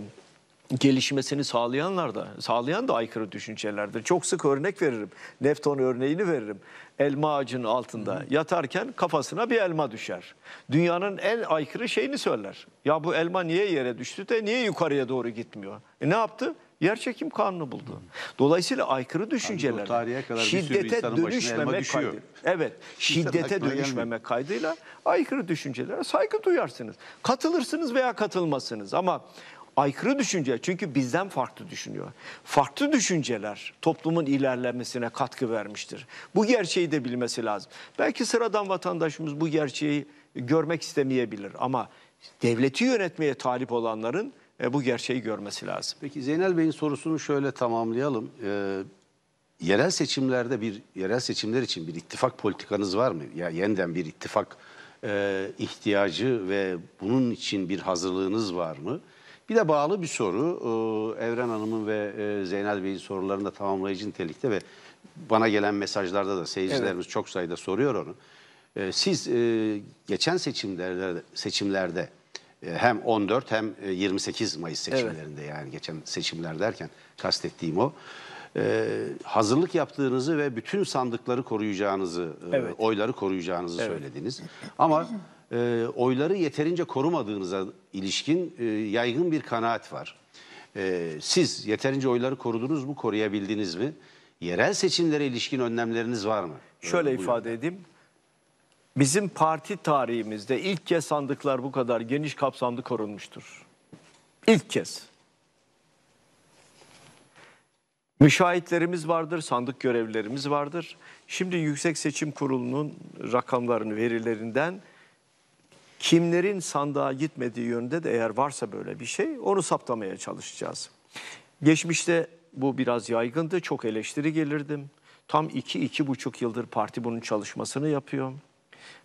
gelişmesini sağlayanlar da, sağlayan da aykırı düşüncelerdir. Çok sık örnek veririm. Nefton örneğini veririm. Elma ağacının altında yatarken kafasına bir elma düşer. Dünyanın en aykırı şeyini söyler. Ya bu elma niye yere düştü de niye yukarıya doğru gitmiyor? E ne yaptı? yerçekim kanunu buldu. Dolayısıyla aykırı düşünceler. Yani şiddete dönüşmemek kaydıyla. Evet, şiddete dönüşmemek kaydıyla aykırı düşüncelere saygı duyarsınız. Katılırsınız veya katılmazsınız ama aykırı düşünce çünkü bizden farklı düşünüyor. Farklı düşünceler toplumun ilerlemesine katkı vermiştir. Bu gerçeği de bilmesi lazım. Belki sıradan vatandaşımız bu gerçeği görmek istemeyebilir ama devleti yönetmeye talip olanların e, bu gerçeği görmesi lazım. Peki Zeynel Bey'in sorusunu şöyle tamamlayalım. Ee, yerel seçimlerde bir yerel seçimler için bir ittifak politikanız var mı? Ya yeniden bir ittifak e, ihtiyacı ve bunun için bir hazırlığınız var mı? Bir de bağlı bir soru. Ee, Evren Hanım'ın ve e, Zeynel Bey'in sorularını da tamamlayıcı nitelikte ve bana gelen mesajlarda da seyircilerimiz evet. çok sayıda soruyor onu. Ee, siz e, geçen seçimlerde seçimlerde e, hem 14 hem 28 e, Mayıs seçimlerinde evet. yani geçen seçimler derken kastettiğim o. Ee, hazırlık yaptığınızı ve bütün sandıkları koruyacağınızı, e, evet. oyları koruyacağınızı evet. söylediniz. Ama e, oyları yeterince korumadığınıza ilişkin e, yaygın bir kanaat var. E, siz yeterince oyları korudunuz mu, koruyabildiniz mi? Yerel seçimlere ilişkin önlemleriniz var mı? Şöyle Buyurun. ifade edeyim. Bizim parti tarihimizde ilk kez sandıklar bu kadar geniş kapsamlı korunmuştur. İlk kez. Müşahitlerimiz vardır, sandık görevlilerimiz vardır. Şimdi Yüksek Seçim Kurulu'nun rakamlarını verilerinden kimlerin sandığa gitmediği yönünde de eğer varsa böyle bir şey onu saptamaya çalışacağız. Geçmişte bu biraz yaygındı, çok eleştiri gelirdim. Tam iki, iki buçuk yıldır parti bunun çalışmasını yapıyor.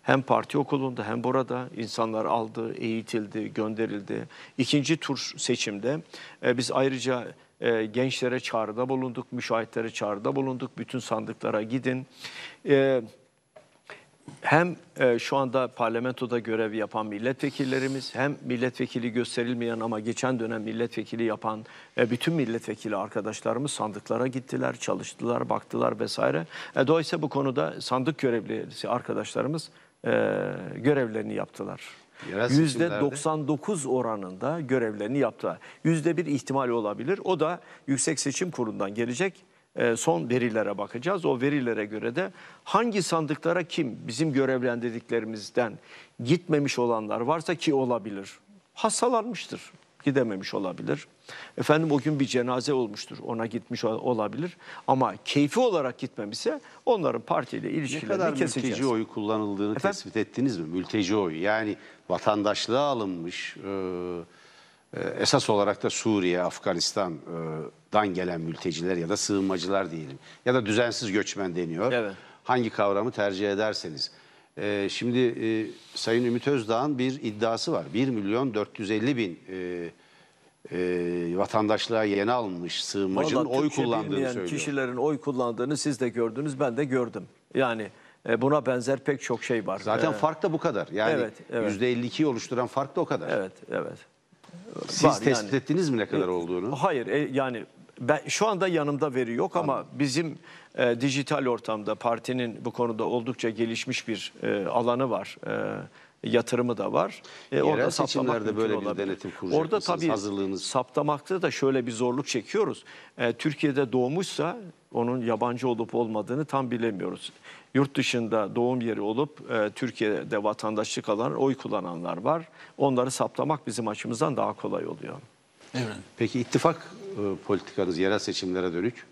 Hem parti okulunda hem burada insanlar aldı, eğitildi, gönderildi. İkinci tur seçimde e, biz ayrıca e, gençlere çağrıda bulunduk, müşahitlere çağrıda bulunduk. Bütün sandıklara gidin. E, hem e, şu anda parlamentoda görev yapan milletvekillerimiz hem milletvekili gösterilmeyen ama geçen dönem milletvekili yapan e, bütün milletvekili arkadaşlarımız sandıklara gittiler, çalıştılar, baktılar vesaire. E, dolayısıyla bu konuda sandık görevlisi arkadaşlarımız e, görevlerini yaptılar. yüzde %99 oranında görevlerini yaptılar. Yüzde bir ihtimal olabilir. O da Yüksek Seçim Kurulu'ndan gelecek e, son verilere bakacağız. O verilere göre de hangi sandıklara kim bizim görevlendirdiklerimizden gitmemiş olanlar varsa ki olabilir. Hastalanmıştır, gidememiş olabilir. Efendim o gün bir cenaze olmuştur, ona gitmiş olabilir. Ama keyfi olarak gitmemişse onların partiyle ilişkilerini keseceğiz. Ne kadar mülteci oyu kullanıldığını Efendim? tespit ettiniz mi? Mülteci oyu yani vatandaşlığa alınmış... E ee, esas olarak da Suriye, Afganistan'dan gelen mülteciler ya da sığınmacılar diyelim. Ya da düzensiz göçmen deniyor. Evet. Hangi kavramı tercih ederseniz. Ee, şimdi e, Sayın Ümit Özdağ'ın bir iddiası var. 1 milyon 450 bin e, e, vatandaşlığa yeni alınmış sığınmacının Vallahi oy Türkçe kullandığını söylüyor. Kişilerin oy kullandığını siz de gördünüz, ben de gördüm. Yani e, Buna benzer pek çok şey var. Zaten ee, fark da bu kadar. Yani evet, evet. %52'yi oluşturan fark da o kadar. Evet, evet. Siz var, tespit yani. ettiniz mi ne kadar e, olduğunu? Hayır e, yani ben şu anda yanımda veri yok ama Anladım. bizim e, dijital ortamda partinin bu konuda oldukça gelişmiş bir e, alanı var. E, yatırımı da var. E, orada seçimlerde böyle olabilir. denetim kuracak Orada tabii hazırlığınız. saptamakta da şöyle bir zorluk çekiyoruz. E, Türkiye'de doğmuşsa onun yabancı olup olmadığını tam bilemiyoruz yurt dışında doğum yeri olup e, Türkiye'de vatandaşlık alan, oy kullananlar var. Onları saptamak bizim açımızdan daha kolay oluyor. Evet. Peki ittifak e, politikanız yerel seçimlere dönük?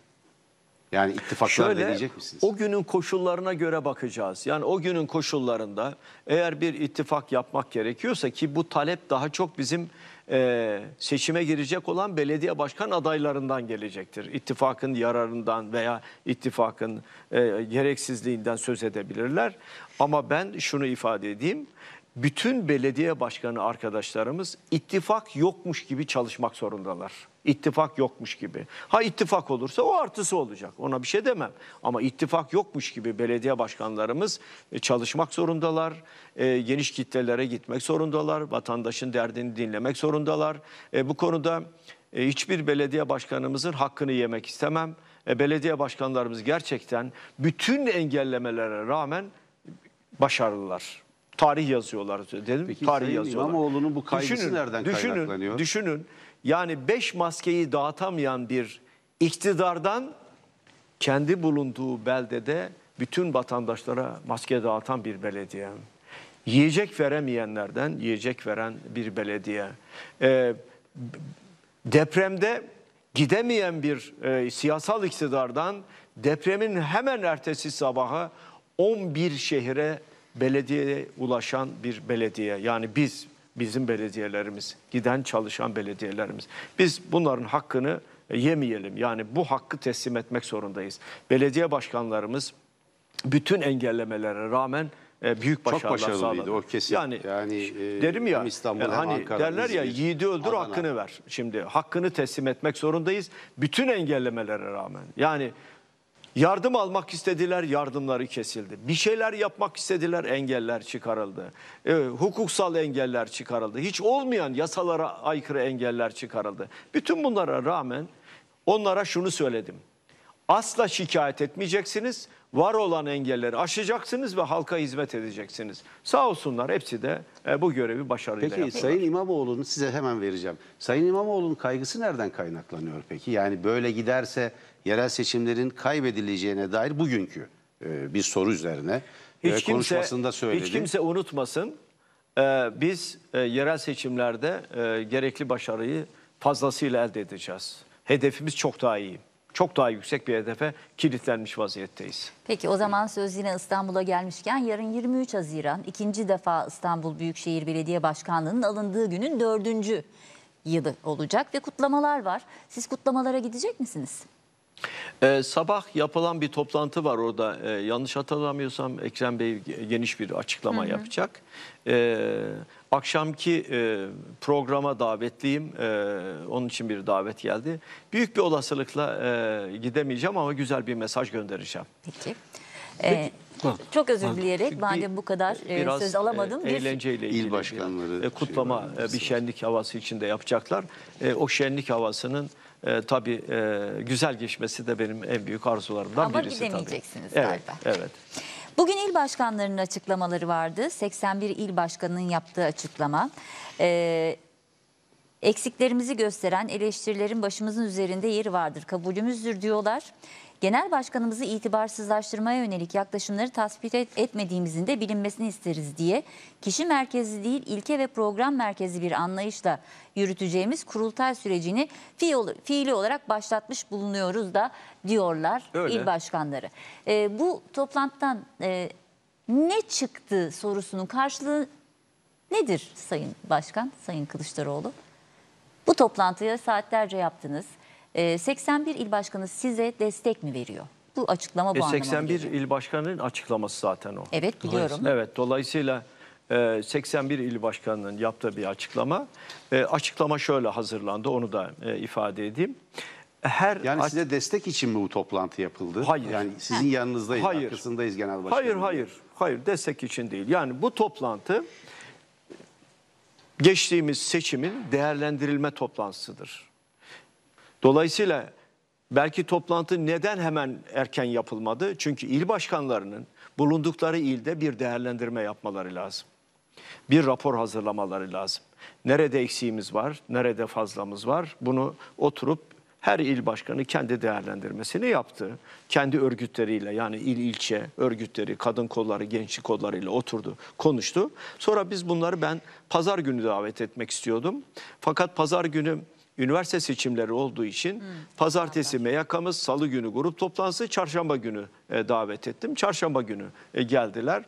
Yani ittifaklar deneyecek misiniz? O günün koşullarına göre bakacağız. Yani o günün koşullarında eğer bir ittifak yapmak gerekiyorsa ki bu talep daha çok bizim e, seçime girecek olan belediye başkan adaylarından gelecektir. İttifakın yararından veya ittifakın e, gereksizliğinden söz edebilirler. Ama ben şunu ifade edeyim bütün belediye başkanı arkadaşlarımız ittifak yokmuş gibi çalışmak zorundalar. İttifak yokmuş gibi. Ha ittifak olursa o artısı olacak. Ona bir şey demem. Ama ittifak yokmuş gibi belediye başkanlarımız e, çalışmak zorundalar. E, geniş kitlelere gitmek zorundalar. Vatandaşın derdini dinlemek zorundalar. E, bu konuda e, hiçbir belediye başkanımızın hakkını yemek istemem. E, belediye başkanlarımız gerçekten bütün engellemelere rağmen başarılılar tarih yazıyorlar dedim. Peki, tarih Sayın yazıyorlar. İmamoğlu'nun bu kaygısı düşünün, nereden düşünün, kaynaklanıyor? Düşünün. Yani beş maskeyi dağıtamayan bir iktidardan kendi bulunduğu beldede bütün vatandaşlara maske dağıtan bir belediye. Yiyecek veremeyenlerden yiyecek veren bir belediye. Ee, depremde gidemeyen bir e, siyasal iktidardan depremin hemen ertesi sabaha 11 şehire belediyeye ulaşan bir belediye. Yani biz, bizim belediyelerimiz, giden çalışan belediyelerimiz. Biz bunların hakkını e, yemeyelim. Yani bu hakkı teslim etmek zorundayız. Belediye başkanlarımız bütün engellemelere rağmen e, büyük başarılar Çok başarılıydı sağladı. o kesin. Yani, yani e, derim ya İstanbul, yani hani Ankara, derler ya İzmir, yiğidi öldür Adana. hakkını ver. Şimdi hakkını teslim etmek zorundayız bütün engellemelere rağmen. Yani Yardım almak istediler, yardımları kesildi. Bir şeyler yapmak istediler, engeller çıkarıldı. E, hukuksal engeller çıkarıldı. Hiç olmayan yasalara aykırı engeller çıkarıldı. Bütün bunlara rağmen onlara şunu söyledim. Asla şikayet etmeyeceksiniz, var olan engelleri aşacaksınız ve halka hizmet edeceksiniz. Sağ olsunlar hepsi de e, bu görevi başarıyla peki, yaptılar. Sayın İmamoğlu'nun size hemen vereceğim. Sayın İmamoğlu'nun kaygısı nereden kaynaklanıyor peki? Yani böyle giderse yerel seçimlerin kaybedileceğine dair bugünkü e, bir soru üzerine hiç e, konuşmasında kimse, söyledi. Hiç kimse unutmasın e, biz e, yerel seçimlerde gerekli başarıyı fazlasıyla elde edeceğiz. Hedefimiz çok daha iyi çok daha yüksek bir hedefe kilitlenmiş vaziyetteyiz. Peki o zaman söz yine İstanbul'a gelmişken yarın 23 Haziran ikinci defa İstanbul Büyükşehir Belediye Başkanlığı'nın alındığı günün dördüncü yılı olacak ve kutlamalar var. Siz kutlamalara gidecek misiniz? Ee, sabah yapılan bir toplantı var orada. Ee, yanlış hatırlamıyorsam Ekrem Bey geniş bir açıklama hı hı. yapacak. Ee, akşamki e, programa davetliyim. Ee, onun için bir davet geldi. Büyük bir olasılıkla e, gidemeyeceğim ama güzel bir mesaj göndereceğim. Peki. Ee, çok özür dileyerek madem bu kadar e, Biraz, söz alamadım. E, eğlenceyle ilgili İl başkanları e, e, bir, kutlama şey bir şenlik havası içinde yapacaklar. E, o şenlik havasının e, tabii e, güzel geçmesi de benim en büyük arzularımdan Ama birisi tabii. Ama gidemeyeceksiniz galiba. Evet, evet. Bugün il başkanlarının açıklamaları vardı. 81 il başkanının yaptığı açıklama. Ee, eksiklerimizi gösteren eleştirilerin başımızın üzerinde yeri vardır. Kabulümüzdür diyorlar. Genel başkanımızı itibarsızlaştırmaya yönelik yaklaşımları tasvip etmediğimizin de bilinmesini isteriz diye kişi merkezli değil ilke ve program merkezli bir anlayışla yürüteceğimiz kurultay sürecini fiili olarak başlatmış bulunuyoruz da diyorlar Öyle. il başkanları. E, bu toplantıdan e, ne çıktı sorusunun karşılığı nedir Sayın Başkan, Sayın Kılıçdaroğlu? Bu toplantıyı saatlerce yaptınız. E, ee, 81 il başkanı size destek mi veriyor? Bu açıklama bu e, 81 il başkanının açıklaması zaten o. Evet biliyorum. Evet dolayısıyla 81 e, il başkanının yaptığı bir açıklama. E, açıklama şöyle hazırlandı onu da e, ifade edeyim. Her yani size destek için mi bu toplantı yapıldı? Hayır. Yani sizin yanınızdayız, hayır. arkasındayız genel başkanım. Hayır, hayır. Hayır, destek için değil. Yani bu toplantı geçtiğimiz seçimin değerlendirilme toplantısıdır. Dolayısıyla belki toplantı neden hemen erken yapılmadı? Çünkü il başkanlarının bulundukları ilde bir değerlendirme yapmaları lazım. Bir rapor hazırlamaları lazım. Nerede eksiğimiz var, nerede fazlamız var bunu oturup her il başkanı kendi değerlendirmesini yaptı. Kendi örgütleriyle yani il ilçe örgütleri, kadın kolları, gençlik kollarıyla oturdu, konuştu. Sonra biz bunları ben pazar günü davet etmek istiyordum. Fakat pazar günü üniversite seçimleri olduğu için hmm. pazartesi meyakamız, salı günü grup toplantısı, çarşamba günü e, davet ettim. Çarşamba günü e, geldiler.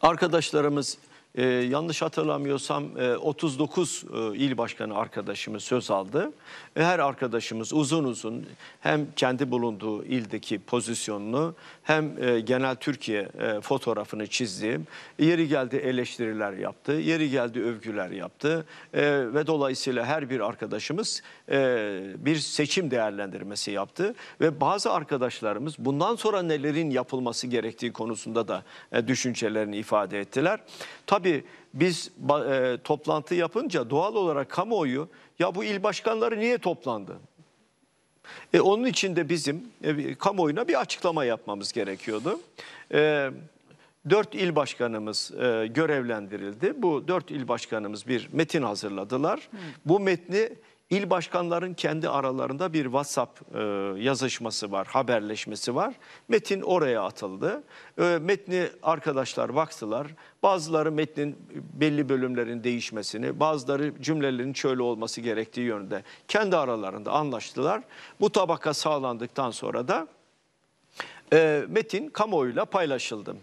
Arkadaşlarımız e, yanlış hatırlamıyorsam e, 39 e, il başkanı arkadaşımız söz aldı. E, her arkadaşımız uzun uzun hem kendi bulunduğu ildeki pozisyonunu hem e, genel Türkiye e, fotoğrafını çizdi. Yeri geldi eleştiriler yaptı, yeri geldi övgüler yaptı e, ve dolayısıyla her bir arkadaşımız e, bir seçim değerlendirmesi yaptı ve bazı arkadaşlarımız bundan sonra nelerin yapılması gerektiği konusunda da e, düşüncelerini ifade ettiler. Tabii Şimdi biz e, toplantı yapınca doğal olarak kamuoyu ya bu il başkanları niye toplandı? E, onun için de bizim e, kamuoyuna bir açıklama yapmamız gerekiyordu. E, dört il başkanımız e, görevlendirildi. Bu dört il başkanımız bir metin hazırladılar. Hı. Bu metni İl başkanların kendi aralarında bir WhatsApp e, yazışması var, haberleşmesi var. Metin oraya atıldı. E, metni arkadaşlar baktılar. Bazıları metnin belli bölümlerin değişmesini, bazıları cümlelerin şöyle olması gerektiği yönünde kendi aralarında anlaştılar. Bu tabaka sağlandıktan sonra da e, metin kamuoyuyla paylaşıldı.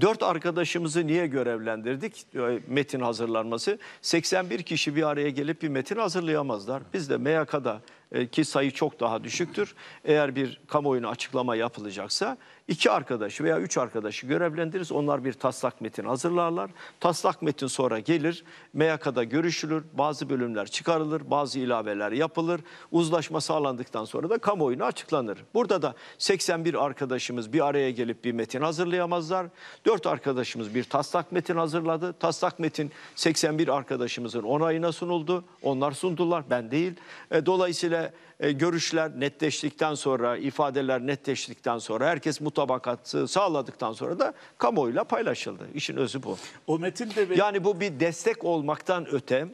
Dört arkadaşımızı niye görevlendirdik? Ee, metin hazırlanması. 81 kişi bir araya gelip bir metin hazırlayamazlar. Biz de MYK'da e, ki sayı çok daha düşüktür. Eğer bir kamuoyuna açıklama yapılacaksa iki arkadaşı veya üç arkadaşı görevlendiririz. Onlar bir taslak metin hazırlarlar. Taslak metin sonra gelir, MYK'da görüşülür, bazı bölümler çıkarılır, bazı ilaveler yapılır. Uzlaşma sağlandıktan sonra da kamuoyuna açıklanır. Burada da 81 arkadaşımız bir araya gelip bir metin hazırlayamazlar. 4 arkadaşımız bir taslak metin hazırladı. Taslak metin 81 arkadaşımızın onayına sunuldu. Onlar sundular, ben değil. E, dolayısıyla e, görüşler netleştikten sonra, ifadeler netleştikten sonra herkes mutabık mutabakatı sağladıktan sonra da kamuoyuyla paylaşıldı. İşin özü bu. O metin de yani bu bir destek olmaktan öte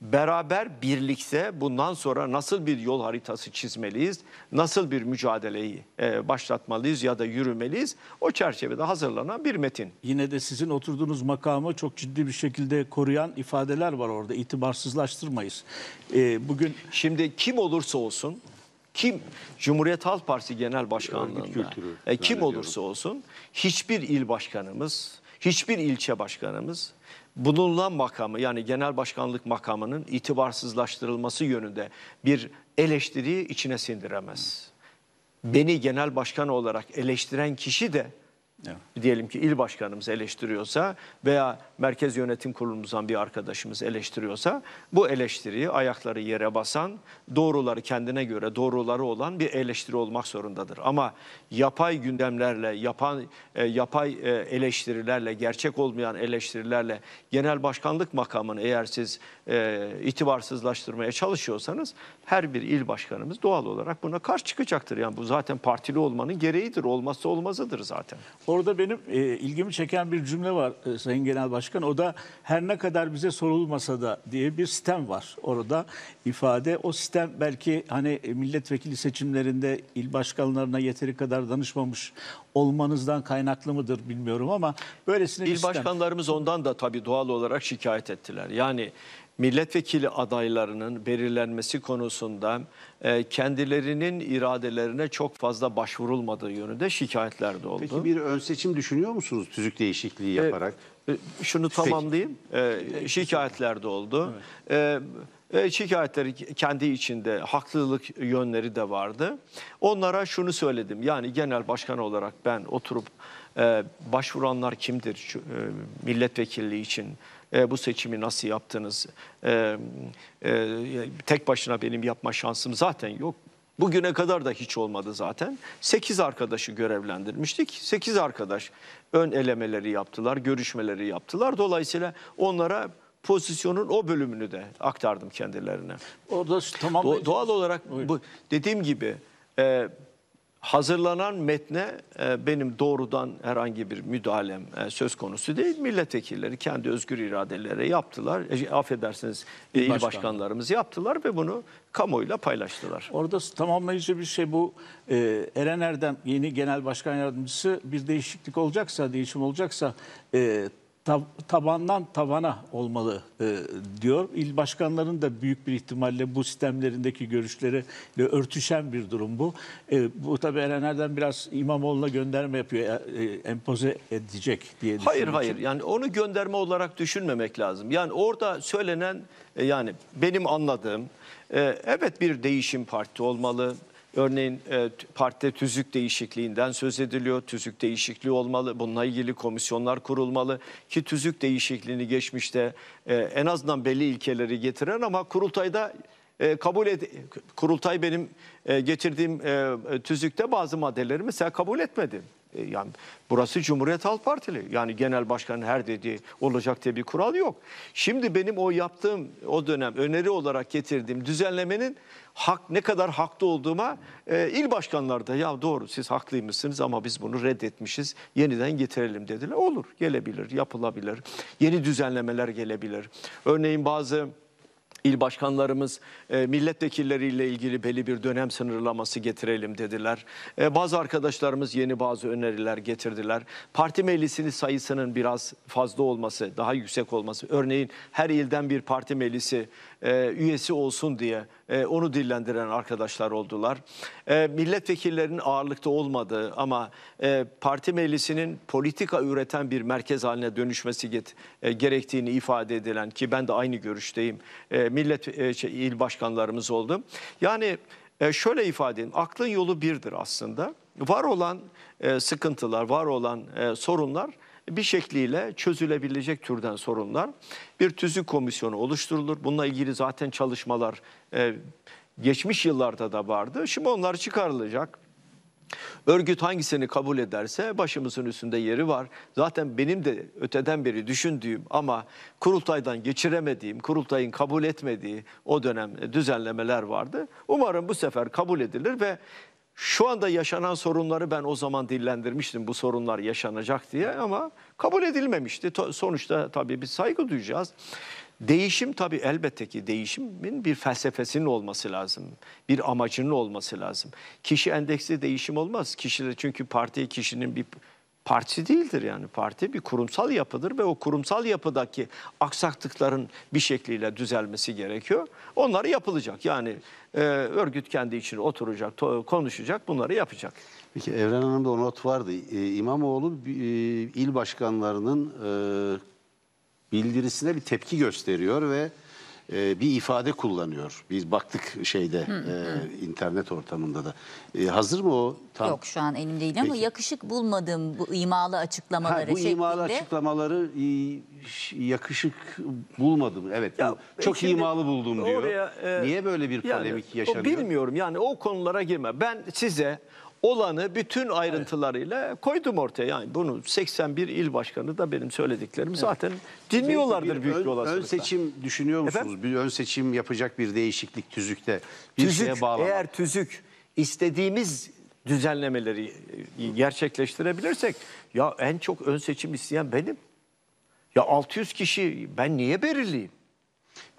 beraber birlikte bundan sonra nasıl bir yol haritası çizmeliyiz, nasıl bir mücadeleyi e, başlatmalıyız ya da yürümeliyiz o çerçevede hazırlanan bir metin. Yine de sizin oturduğunuz makamı çok ciddi bir şekilde koruyan ifadeler var orada itibarsızlaştırmayız. E, bugün Şimdi kim olursa olsun kim Cumhuriyet Halk Partisi Genel Başkanlığında e, kim olursa olsun hiçbir il başkanımız, hiçbir ilçe başkanımız bulunan makamı yani genel başkanlık makamının itibarsızlaştırılması yönünde bir eleştiri içine sindiremez. Beni genel başkan olarak eleştiren kişi de Evet. Diyelim ki il başkanımız eleştiriyorsa veya merkez yönetim kurulumuzdan bir arkadaşımız eleştiriyorsa bu eleştiriyi ayakları yere basan, doğruları kendine göre doğruları olan bir eleştiri olmak zorundadır. Ama yapay gündemlerle, yapan, e, yapay e, eleştirilerle, gerçek olmayan eleştirilerle genel başkanlık makamını eğer siz e, itibarsızlaştırmaya çalışıyorsanız her bir il başkanımız doğal olarak buna karşı çıkacaktır. Yani bu zaten partili olmanın gereğidir, olmazsa olmazıdır zaten. Orada benim e, ilgimi çeken bir cümle var e, Sayın Genel Başkan. O da her ne kadar bize sorulmasa da diye bir sistem var orada ifade. O sistem belki hani milletvekili seçimlerinde il başkanlarına yeteri kadar danışmamış olmanızdan kaynaklı mıdır bilmiyorum ama böylesine İl bir sistem. başkanlarımız ondan da tabii doğal olarak şikayet ettiler. Yani milletvekili adaylarının belirlenmesi konusunda e, kendilerinin iradelerine çok fazla başvurulmadığı yönünde şikayetler de oldu. Peki bir ön seçim düşünüyor musunuz tüzük değişikliği e, yaparak? E, şunu tamamlayayım. şikayetler de oldu. Evet. şikayetleri kendi içinde haklılık yönleri de vardı. Onlara şunu söyledim. Yani genel başkan olarak ben oturup başvuranlar kimdir e, milletvekilliği için e, bu seçimi nasıl yaptınız? E, e, tek başına benim yapma şansım zaten yok. Bugüne kadar da hiç olmadı zaten. Sekiz arkadaşı görevlendirmiştik. Sekiz arkadaş ön elemeleri yaptılar, görüşmeleri yaptılar. Dolayısıyla onlara pozisyonun o bölümünü de aktardım kendilerine. Orada tamam. Do doğal olarak bu dediğim gibi e, hazırlanan metne e, benim doğrudan herhangi bir müdahalem e, söz konusu değil. Milletvekilleri kendi özgür iradelere yaptılar. E, şey, affedersiniz e, il Başkan. başkanlarımız yaptılar ve bunu kamuoyuyla paylaştılar. Orada tamamlayıcı bir şey bu. E, Eren Erdem yeni genel başkan yardımcısı bir değişiklik olacaksa, değişim olacaksa e, tab tabandan tabana olmalı e, diyor. İl başkanlarının da büyük bir ihtimalle bu sistemlerindeki görüşleriyle örtüşen bir durum bu. E, bu tabii Eren Erdem biraz İmamoğlu'na gönderme yapıyor, e, e empoze edecek diye Hayır hayır yani onu gönderme olarak düşünmemek lazım. Yani orada söylenen e, yani benim anladığım e, evet bir değişim parti olmalı. Örneğin e, partide tüzük değişikliğinden söz ediliyor. Tüzük değişikliği olmalı. Bununla ilgili komisyonlar kurulmalı. Ki tüzük değişikliğini geçmişte e, en azından belli ilkeleri getiren ama kurultayda e, kabul ed kurultay benim e, getirdiğim e, tüzükte bazı maddeleri mesela kabul etmedi. E, yani burası Cumhuriyet Halk Partili. Yani genel başkanın her dediği olacak diye bir kural yok. Şimdi benim o yaptığım o dönem öneri olarak getirdiğim düzenlemenin hak ne kadar haklı olduğuma e, il başkanları da ya doğru siz haklıymışsınız ama biz bunu reddetmişiz. Yeniden getirelim dediler. Olur gelebilir yapılabilir. Yeni düzenlemeler gelebilir. Örneğin bazı İl başkanlarımız e, milletvekilleriyle ilgili belli bir dönem sınırlaması getirelim dediler. E, bazı arkadaşlarımız yeni bazı öneriler getirdiler. Parti meclisinin sayısının biraz fazla olması, daha yüksek olması. Örneğin her ilden bir parti meclisi e, üyesi olsun diye e, onu dillendiren arkadaşlar oldular. E, milletvekillerinin ağırlıkta olmadığı ama e, parti meclisinin politika üreten bir merkez haline dönüşmesi get, e, gerektiğini ifade edilen ki ben de aynı görüşteyim. E, millet e, şey, il başkanlarımız oldu. Yani e, şöyle ifade edeyim aklın yolu birdir aslında. Var olan e, sıkıntılar, var olan e, sorunlar bir şekliyle çözülebilecek türden sorunlar. Bir tüzük komisyonu oluşturulur. Bununla ilgili zaten çalışmalar e, geçmiş yıllarda da vardı. Şimdi onlar çıkarılacak. Örgüt hangisini kabul ederse başımızın üstünde yeri var. Zaten benim de öteden beri düşündüğüm ama kurultaydan geçiremediğim, kurultayın kabul etmediği o dönem düzenlemeler vardı. Umarım bu sefer kabul edilir ve şu anda yaşanan sorunları ben o zaman dillendirmiştim bu sorunlar yaşanacak diye ama kabul edilmemişti. Sonuçta tabii bir saygı duyacağız. Değişim tabii elbette ki değişimin bir felsefesinin olması lazım. Bir amacının olması lazım. Kişi endeksli değişim olmaz. Kişide çünkü parti kişinin bir parti değildir yani. Parti bir kurumsal yapıdır ve o kurumsal yapıdaki aksaklıkların bir şekliyle düzelmesi gerekiyor. Onları yapılacak. Yani e, örgüt kendi için oturacak, konuşacak, bunları yapacak. Peki Evren Hanım'da o not vardı. E, İmamoğlu e, il başkanlarının e, bildirisine bir tepki gösteriyor ve e, bir ifade kullanıyor. Biz baktık şeyde e, internet ortamında da. E, hazır mı o? Tam. Yok şu an elimde değil Peki. ama yakışık bulmadım bu imalı açıklamaları ha, bu şeklinde. Bu imalı açıklamaları e, yakışık bulmadım. Evet ya, çok şimdi, imalı buldum diyor. Oraya, e, Niye böyle bir polemik yani, yaşanıyor? Bilmiyorum yani o konulara girme. Ben size olanı bütün ayrıntılarıyla koydum ortaya. Yani bunu 81 il başkanı da benim söylediklerimi zaten dinliyorlardır büyük bir ön, ön seçim düşünüyor musunuz? Efendim? Bir ön seçim yapacak bir değişiklik tüzükte. Bir şeye tüzük, bağlamak. eğer tüzük istediğimiz düzenlemeleri gerçekleştirebilirsek ya en çok ön seçim isteyen benim. Ya 600 kişi ben niye belirleyeyim?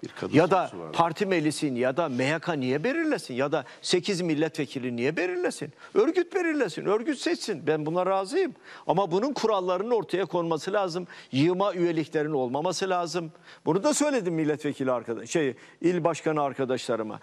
Bir kadın ya da vardı. parti meclisin, ya da MHK niye belirlesin ya da 8 milletvekili niye belirlesin? Örgüt belirlesin, örgüt seçsin. Ben buna razıyım. Ama bunun kurallarının ortaya konması lazım. Yığma üyeliklerin olmaması lazım. Bunu da söyledim milletvekili arkadaş, şey il başkanı arkadaşlarıma.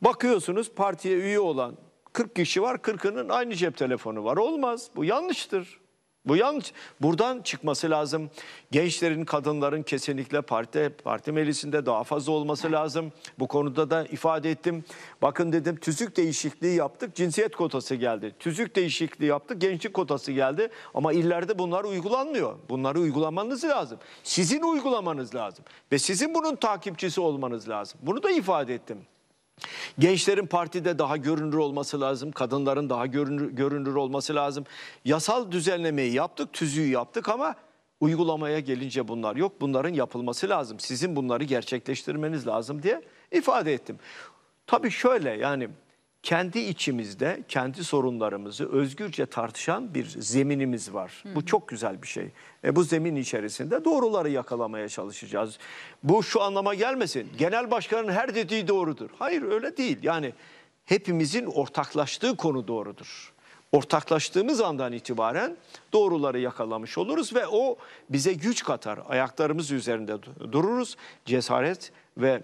Bakıyorsunuz partiye üye olan 40 kişi var, 40'ının aynı cep telefonu var. Olmaz. Bu yanlıştır. Bu yalnız buradan çıkması lazım. Gençlerin, kadınların kesinlikle parti, parti meclisinde daha fazla olması lazım. Bu konuda da ifade ettim. Bakın dedim tüzük değişikliği yaptık, cinsiyet kotası geldi. Tüzük değişikliği yaptık, gençlik kotası geldi. Ama illerde bunlar uygulanmıyor. Bunları uygulamanız lazım. Sizin uygulamanız lazım. Ve sizin bunun takipçisi olmanız lazım. Bunu da ifade ettim. Gençlerin partide daha görünür olması lazım. Kadınların daha görünür, görünür olması lazım. Yasal düzenlemeyi yaptık, tüzüğü yaptık ama uygulamaya gelince bunlar yok. Bunların yapılması lazım. Sizin bunları gerçekleştirmeniz lazım diye ifade ettim. Tabii şöyle yani kendi içimizde kendi sorunlarımızı özgürce tartışan bir zeminimiz var. Hı. Bu çok güzel bir şey. E, bu zemin içerisinde doğruları yakalamaya çalışacağız. Bu şu anlama gelmesin. Genel başkanın her dediği doğrudur. Hayır öyle değil. Yani hepimizin ortaklaştığı konu doğrudur. Ortaklaştığımız andan itibaren doğruları yakalamış oluruz ve o bize güç katar. Ayaklarımız üzerinde dururuz. Cesaret ve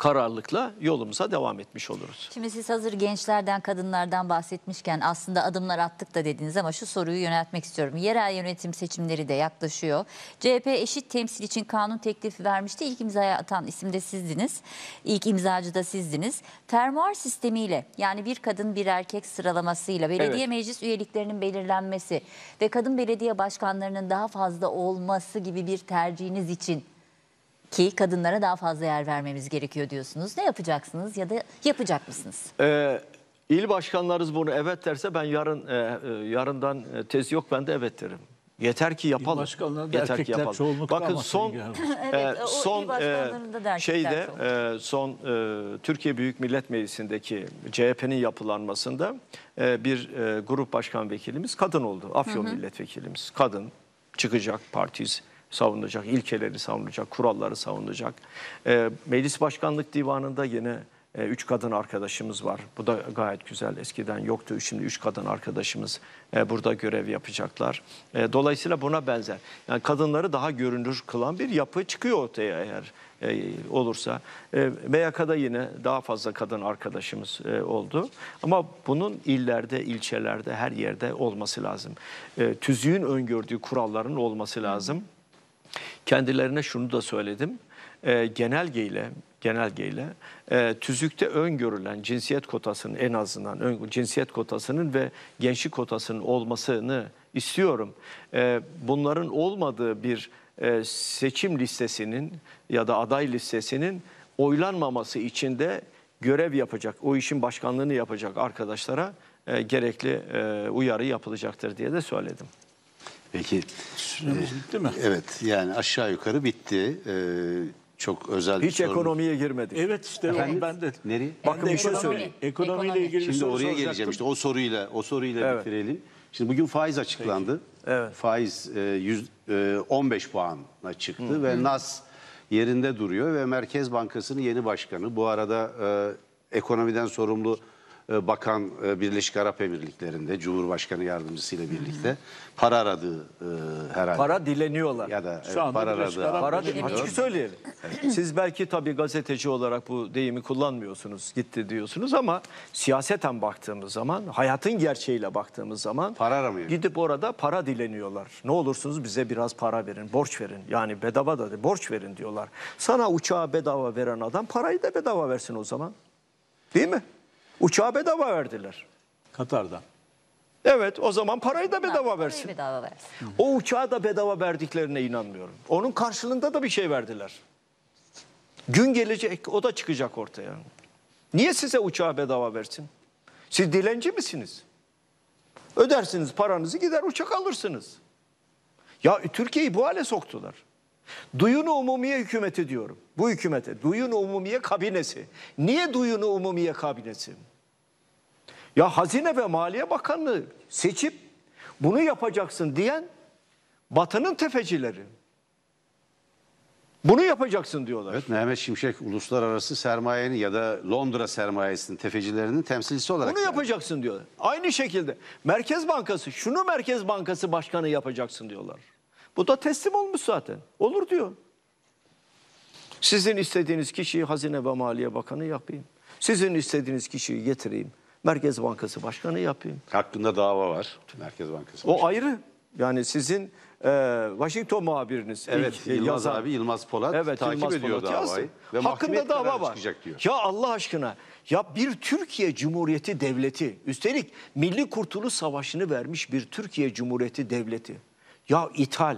kararlılıkla yolumuza devam etmiş oluruz. Şimdi siz hazır gençlerden, kadınlardan bahsetmişken aslında adımlar attık da dediniz ama şu soruyu yöneltmek istiyorum. Yerel yönetim seçimleri de yaklaşıyor. CHP eşit temsil için kanun teklifi vermişti. İlk imzaya atan isim de sizdiniz. İlk imzacı da sizdiniz. Fermuar sistemiyle yani bir kadın bir erkek sıralamasıyla belediye evet. meclis üyeliklerinin belirlenmesi ve kadın belediye başkanlarının daha fazla olması gibi bir tercihiniz için ki kadınlara daha fazla yer vermemiz gerekiyor diyorsunuz. Ne yapacaksınız ya da yapacak mısınız? Ee, il başkanlarız bunu evet derse ben yarın e, e yarından e, tez yok ben de evet derim. Yeter ki yapalım. İl başkanlarında Yeter ki yapalım. Bakın e, son e, son e, şeyde e, son e, Türkiye Büyük Millet Meclisi'ndeki CHP'nin yapılanmasında e, bir e, grup başkan vekilimiz kadın oldu. Afyon hı hı. milletvekilimiz kadın çıkacak partiz savunacak, ilkeleri savunacak, kuralları savunacak. E, Meclis Başkanlık Divanı'nda yine e, üç kadın arkadaşımız var. Bu da gayet güzel. Eskiden yoktu. Şimdi üç kadın arkadaşımız e, burada görev yapacaklar. E, dolayısıyla buna benzer. Yani kadınları daha görünür kılan bir yapı çıkıyor ortaya eğer e, olursa. E, MYK'da yine daha fazla kadın arkadaşımız e, oldu. Ama bunun illerde, ilçelerde, her yerde olması lazım. E, tüzüğün öngördüğü kuralların olması lazım. Kendilerine şunu da söyledim. E, genelgeyle genelgeyle e, tüzükte öngörülen cinsiyet kotasının en azından ön, cinsiyet kotasının ve gençlik kotasının olmasını istiyorum. E, bunların olmadığı bir e, seçim listesinin ya da aday listesinin oylanmaması için de görev yapacak, o işin başkanlığını yapacak arkadaşlara e, gerekli e, uyarı yapılacaktır diye de söyledim. Peki. Süremiz e, bitti mi? Evet yani aşağı yukarı bitti. Ee, çok özel Hiç bir ekonomiye girmedik. Evet işte Efendim? ben de. Nereye? Bakın bir şey söyleyeyim. Ekonomiyle Ekonomi. ilgili Şimdi soru oraya soracaktım. geleceğim işte o soruyla o soruyla evet. bitirelim. Şimdi bugün faiz açıklandı. Peki. Evet. Faiz e, yüz, e, 15 puana çıktı Hı. ve Hı. Nas yerinde duruyor ve Merkez Bankası'nın yeni başkanı bu arada e, ekonomiden sorumlu e, bakan e, Birleşik Arap Emirlikleri'nde Cumhurbaşkanı yardımcısıyla birlikte para aradığı e, herhalde. Para dileniyorlar. Ya da Şu anda para Birleşik aradığı. Para dileniyor. söyleyelim. Siz belki tabii gazeteci olarak bu deyimi kullanmıyorsunuz, gitti diyorsunuz ama siyaseten baktığımız zaman, hayatın gerçeğiyle baktığımız zaman Para aramıyor. Gidip orada para dileniyorlar. Ne olursunuz bize biraz para verin, borç verin. Yani bedava da değil, borç verin diyorlar. Sana uçağı bedava veren adam parayı da bedava versin o zaman. Değil mi? Uçağı bedava verdiler. Katar'dan. Evet o zaman parayı da bedava versin. Bedava versin. O uçağı da bedava verdiklerine inanmıyorum. Onun karşılığında da bir şey verdiler. Gün gelecek o da çıkacak ortaya. Niye size uçağı bedava versin? Siz dilenci misiniz? Ödersiniz paranızı gider uçak alırsınız. Ya Türkiye'yi bu hale soktular. Duyunu Umumiye hükümeti diyorum. Bu hükümete. Duyunu Umumiye kabinesi. Niye Duyunu Umumiye kabinesi? Ya Hazine ve Maliye Bakanlığı seçip bunu yapacaksın diyen Batı'nın tefecileri. Bunu yapacaksın diyorlar. Evet Mehmet Şimşek uluslararası sermayenin ya da Londra sermayesinin tefecilerinin temsilcisi olarak. Bunu yani. yapacaksın diyorlar. Aynı şekilde Merkez Bankası şunu Merkez Bankası Başkanı yapacaksın diyorlar. Bu da teslim olmuş zaten. Olur diyor. Sizin istediğiniz kişiyi Hazine ve Maliye Bakanı yapayım. Sizin istediğiniz kişiyi getireyim. Merkez Bankası Başkanı yapayım. Hakkında dava var Merkez Bankası Başkanı. O ayrı. Yani sizin e, Washington muhabiriniz. Evet Yılmaz yazan. abi Yılmaz Polat evet, takip Yılmaz ediyor Polat davayı. Ve Hakkında dava var. Diyor. Ya Allah aşkına ya bir Türkiye Cumhuriyeti Devleti üstelik Milli Kurtuluş Savaşı'nı vermiş bir Türkiye Cumhuriyeti Devleti. Ya ithal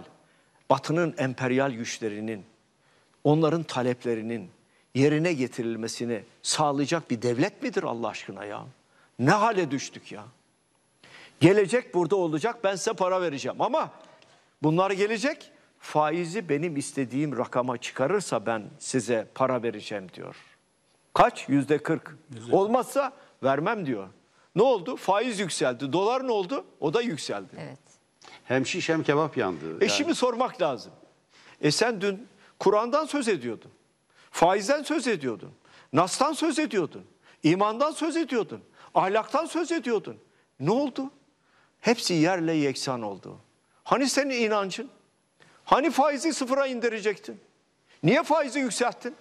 batının emperyal güçlerinin onların taleplerinin yerine getirilmesini sağlayacak bir devlet midir Allah aşkına ya? Ne hale düştük ya? Gelecek burada olacak ben size para vereceğim ama bunlar gelecek faizi benim istediğim rakama çıkarırsa ben size para vereceğim diyor. Kaç? Yüzde kırk. Olmazsa vermem diyor. Ne oldu? Faiz yükseldi. Dolar ne oldu? O da yükseldi. Evet. Hem şiş hem kebap yandı. E yani. şimdi sormak lazım. E sen dün Kur'an'dan söz ediyordun. Faizden söz ediyordun. Nas'tan söz ediyordun. İmandan söz ediyordun. Ahlaktan söz ediyordun. Ne oldu? Hepsi yerle yeksan oldu. Hani senin inancın? Hani faizi sıfıra indirecektin? Niye faizi yükselttin?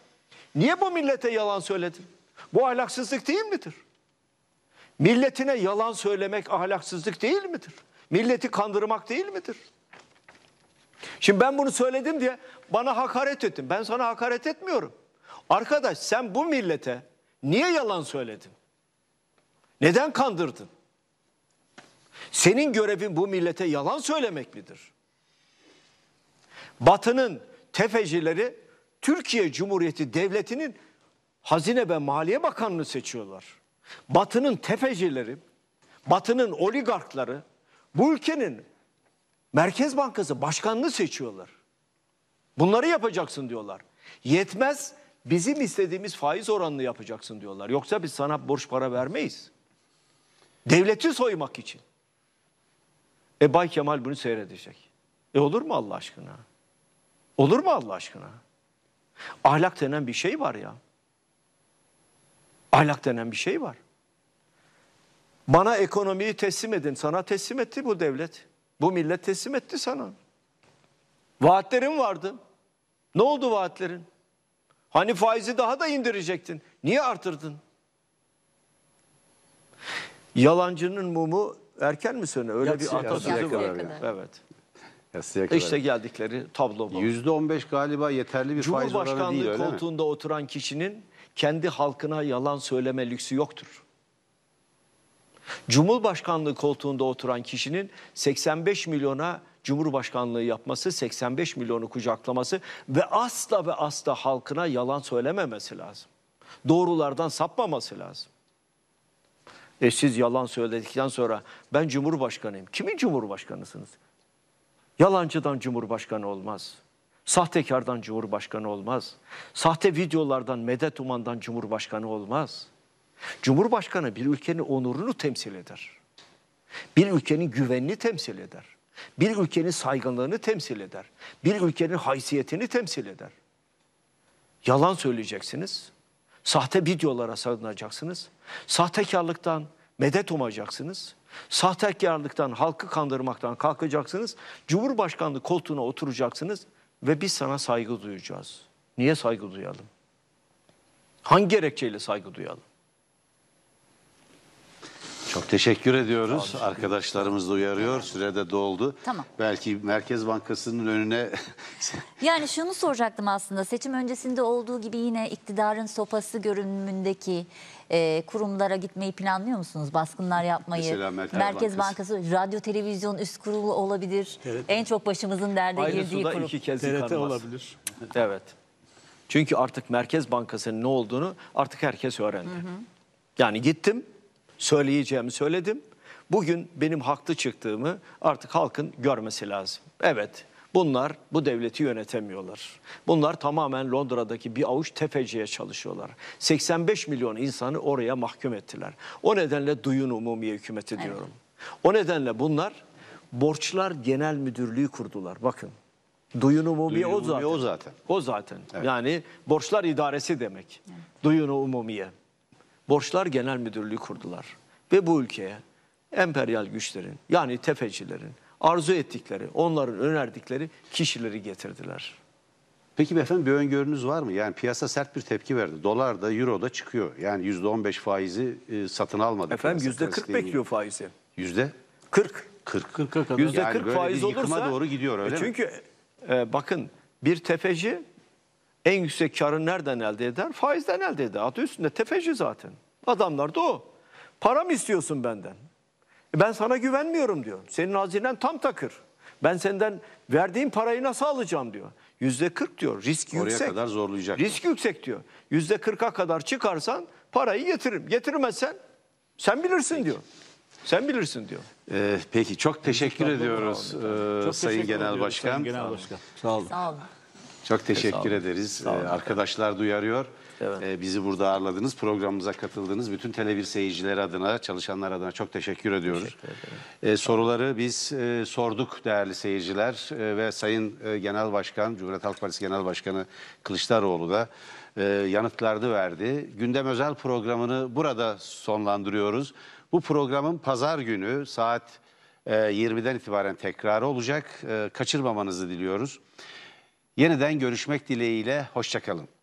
Niye bu millete yalan söyledin? Bu ahlaksızlık değil midir? Milletine yalan söylemek ahlaksızlık değil midir? Milleti kandırmak değil midir? Şimdi ben bunu söyledim diye bana hakaret ettin. Ben sana hakaret etmiyorum. Arkadaş sen bu millete niye yalan söyledin? Neden kandırdın? Senin görevin bu millete yalan söylemek midir? Batı'nın tefecileri Türkiye Cumhuriyeti Devleti'nin Hazine ve Maliye Bakanlığı seçiyorlar. Batı'nın tefecileri, Batı'nın oligarkları bu ülkenin Merkez Bankası başkanını seçiyorlar. Bunları yapacaksın diyorlar. Yetmez bizim istediğimiz faiz oranını yapacaksın diyorlar. Yoksa biz sana borç para vermeyiz. Devleti soymak için. E Bay Kemal bunu seyredecek. E olur mu Allah aşkına? Olur mu Allah aşkına? Ahlak denen bir şey var ya. Ahlak denen bir şey var. Bana ekonomiyi teslim edin. Sana teslim etti bu devlet. Bu millet teslim etti sana. Vaatlerin vardı. Ne oldu vaatlerin? Hani faizi daha da indirecektin. Niye artırdın? Yalancının mumu erken mi söne? Öyle Yatsıya- bir atasözü var. kadar. Evet. İşte geldikleri tablo bu. %15 galiba yeterli bir faiz oranı değil Cumhurbaşkanlığı öyle mi? koltuğunda oturan kişinin kendi halkına yalan söyleme lüksü yoktur. Cumhurbaşkanlığı koltuğunda oturan kişinin 85 milyona Cumhurbaşkanlığı yapması, 85 milyonu kucaklaması ve asla ve asla halkına yalan söylememesi lazım. Doğrulardan sapmaması lazım. E siz yalan söyledikten sonra ben cumhurbaşkanıyım. Kimin cumhurbaşkanısınız? Yalancıdan cumhurbaşkanı olmaz. Sahtekardan cumhurbaşkanı olmaz. Sahte videolardan, medet umandan cumhurbaşkanı olmaz. Cumhurbaşkanı bir ülkenin onurunu temsil eder. Bir ülkenin güvenini temsil eder. Bir ülkenin saygınlığını temsil eder. Bir ülkenin haysiyetini temsil eder. Yalan söyleyeceksiniz. Sahte videolara sarılacaksınız. Sahtekarlıktan medet umacaksınız. Sahtekarlıktan, halkı kandırmaktan kalkacaksınız. Cumhurbaşkanlığı koltuğuna oturacaksınız ve biz sana saygı duyacağız. Niye saygı duyalım? Hangi gerekçeyle saygı duyalım? Çok teşekkür ediyoruz. Arkadaşlarımız da uyarıyor. Sürede doldu. Tamam. Belki Merkez Bankası'nın önüne... yani şunu soracaktım aslında. Seçim öncesinde olduğu gibi yine iktidarın sopası görünümündeki e, kurumlara gitmeyi planlıyor musunuz? Baskınlar yapmayı. Mesela Merkez, Merkez Bankası. Bankası, radyo televizyon üst kurulu olabilir. TRT. En çok başımızın derde Aynı girdiği suda kurum. iki kez TRT olabilir. Evet. Çünkü artık Merkez Bankası'nın ne olduğunu artık herkes öğrendi. Hı hı. Yani gittim söyleyeceğimi söyledim. Bugün benim haklı çıktığımı artık halkın görmesi lazım. Evet bunlar bu devleti yönetemiyorlar. Bunlar tamamen Londra'daki bir avuç tefeciye çalışıyorlar. 85 milyon insanı oraya mahkum ettiler. O nedenle duyun umumi hükümeti diyorum. O nedenle bunlar borçlar genel müdürlüğü kurdular. Bakın Duyun umumiye Duyun o zaten. O zaten. O zaten. Evet. Yani borçlar idaresi demek. Evet. Duyun umumiye. Borçlar Genel Müdürlüğü kurdular. Ve bu ülkeye emperyal güçlerin yani tefecilerin arzu ettikleri, onların önerdikleri kişileri getirdiler. Peki efendim bir öngörünüz var mı? Yani piyasa sert bir tepki verdi. Dolar da euro da çıkıyor. Yani %15 faizi e, satın almadı. Efendim yüzde %40 bekliyor faizi. Yüzde? 40. 40. 40 kadar. %40 yani 40 faiz olursa. doğru gidiyor öyle e çünkü, mi? e, bakın bir tefeci en yüksek karı nereden elde eder? Faizden elde eder. Adı üstünde tefeci zaten. Adamlar da o. Para mı istiyorsun benden? E ben sana güvenmiyorum diyor. Senin hazinen tam takır. Ben senden verdiğim parayı nasıl alacağım diyor. Yüzde kırk diyor. Risk Oraya yüksek. Oraya kadar zorlayacak. Risk yüksek diyor. Yüzde kırka kadar çıkarsan parayı getiririm. Getirmezsen sen bilirsin peki. diyor. Sen bilirsin diyor. Ee, peki çok teşekkür, teşekkür e, ediyoruz e, çok Sayın teşekkür Genel ediyoruz, Başkan. Sayın Genel Başkan. Sağ olun. Sağ olun. Çok teşekkür ederiz. Ee, arkadaşlar duyarıyor. Evet. Ee, bizi burada ağırladınız. Programımıza katıldınız. Bütün televir seyircileri adına, çalışanlar adına çok teşekkür ediyoruz. Teşekkür ee, soruları biz e, sorduk değerli seyirciler e, ve Sayın e, Genel Başkan, Cumhuriyet Halk Partisi Genel Başkanı Kılıçdaroğlu da e, yanıtlarını verdi. Gündem özel programını burada sonlandırıyoruz. Bu programın pazar günü saat 20'den itibaren tekrarı olacak. kaçırmamanızı diliyoruz. Yeniden görüşmek dileğiyle, hoşçakalın.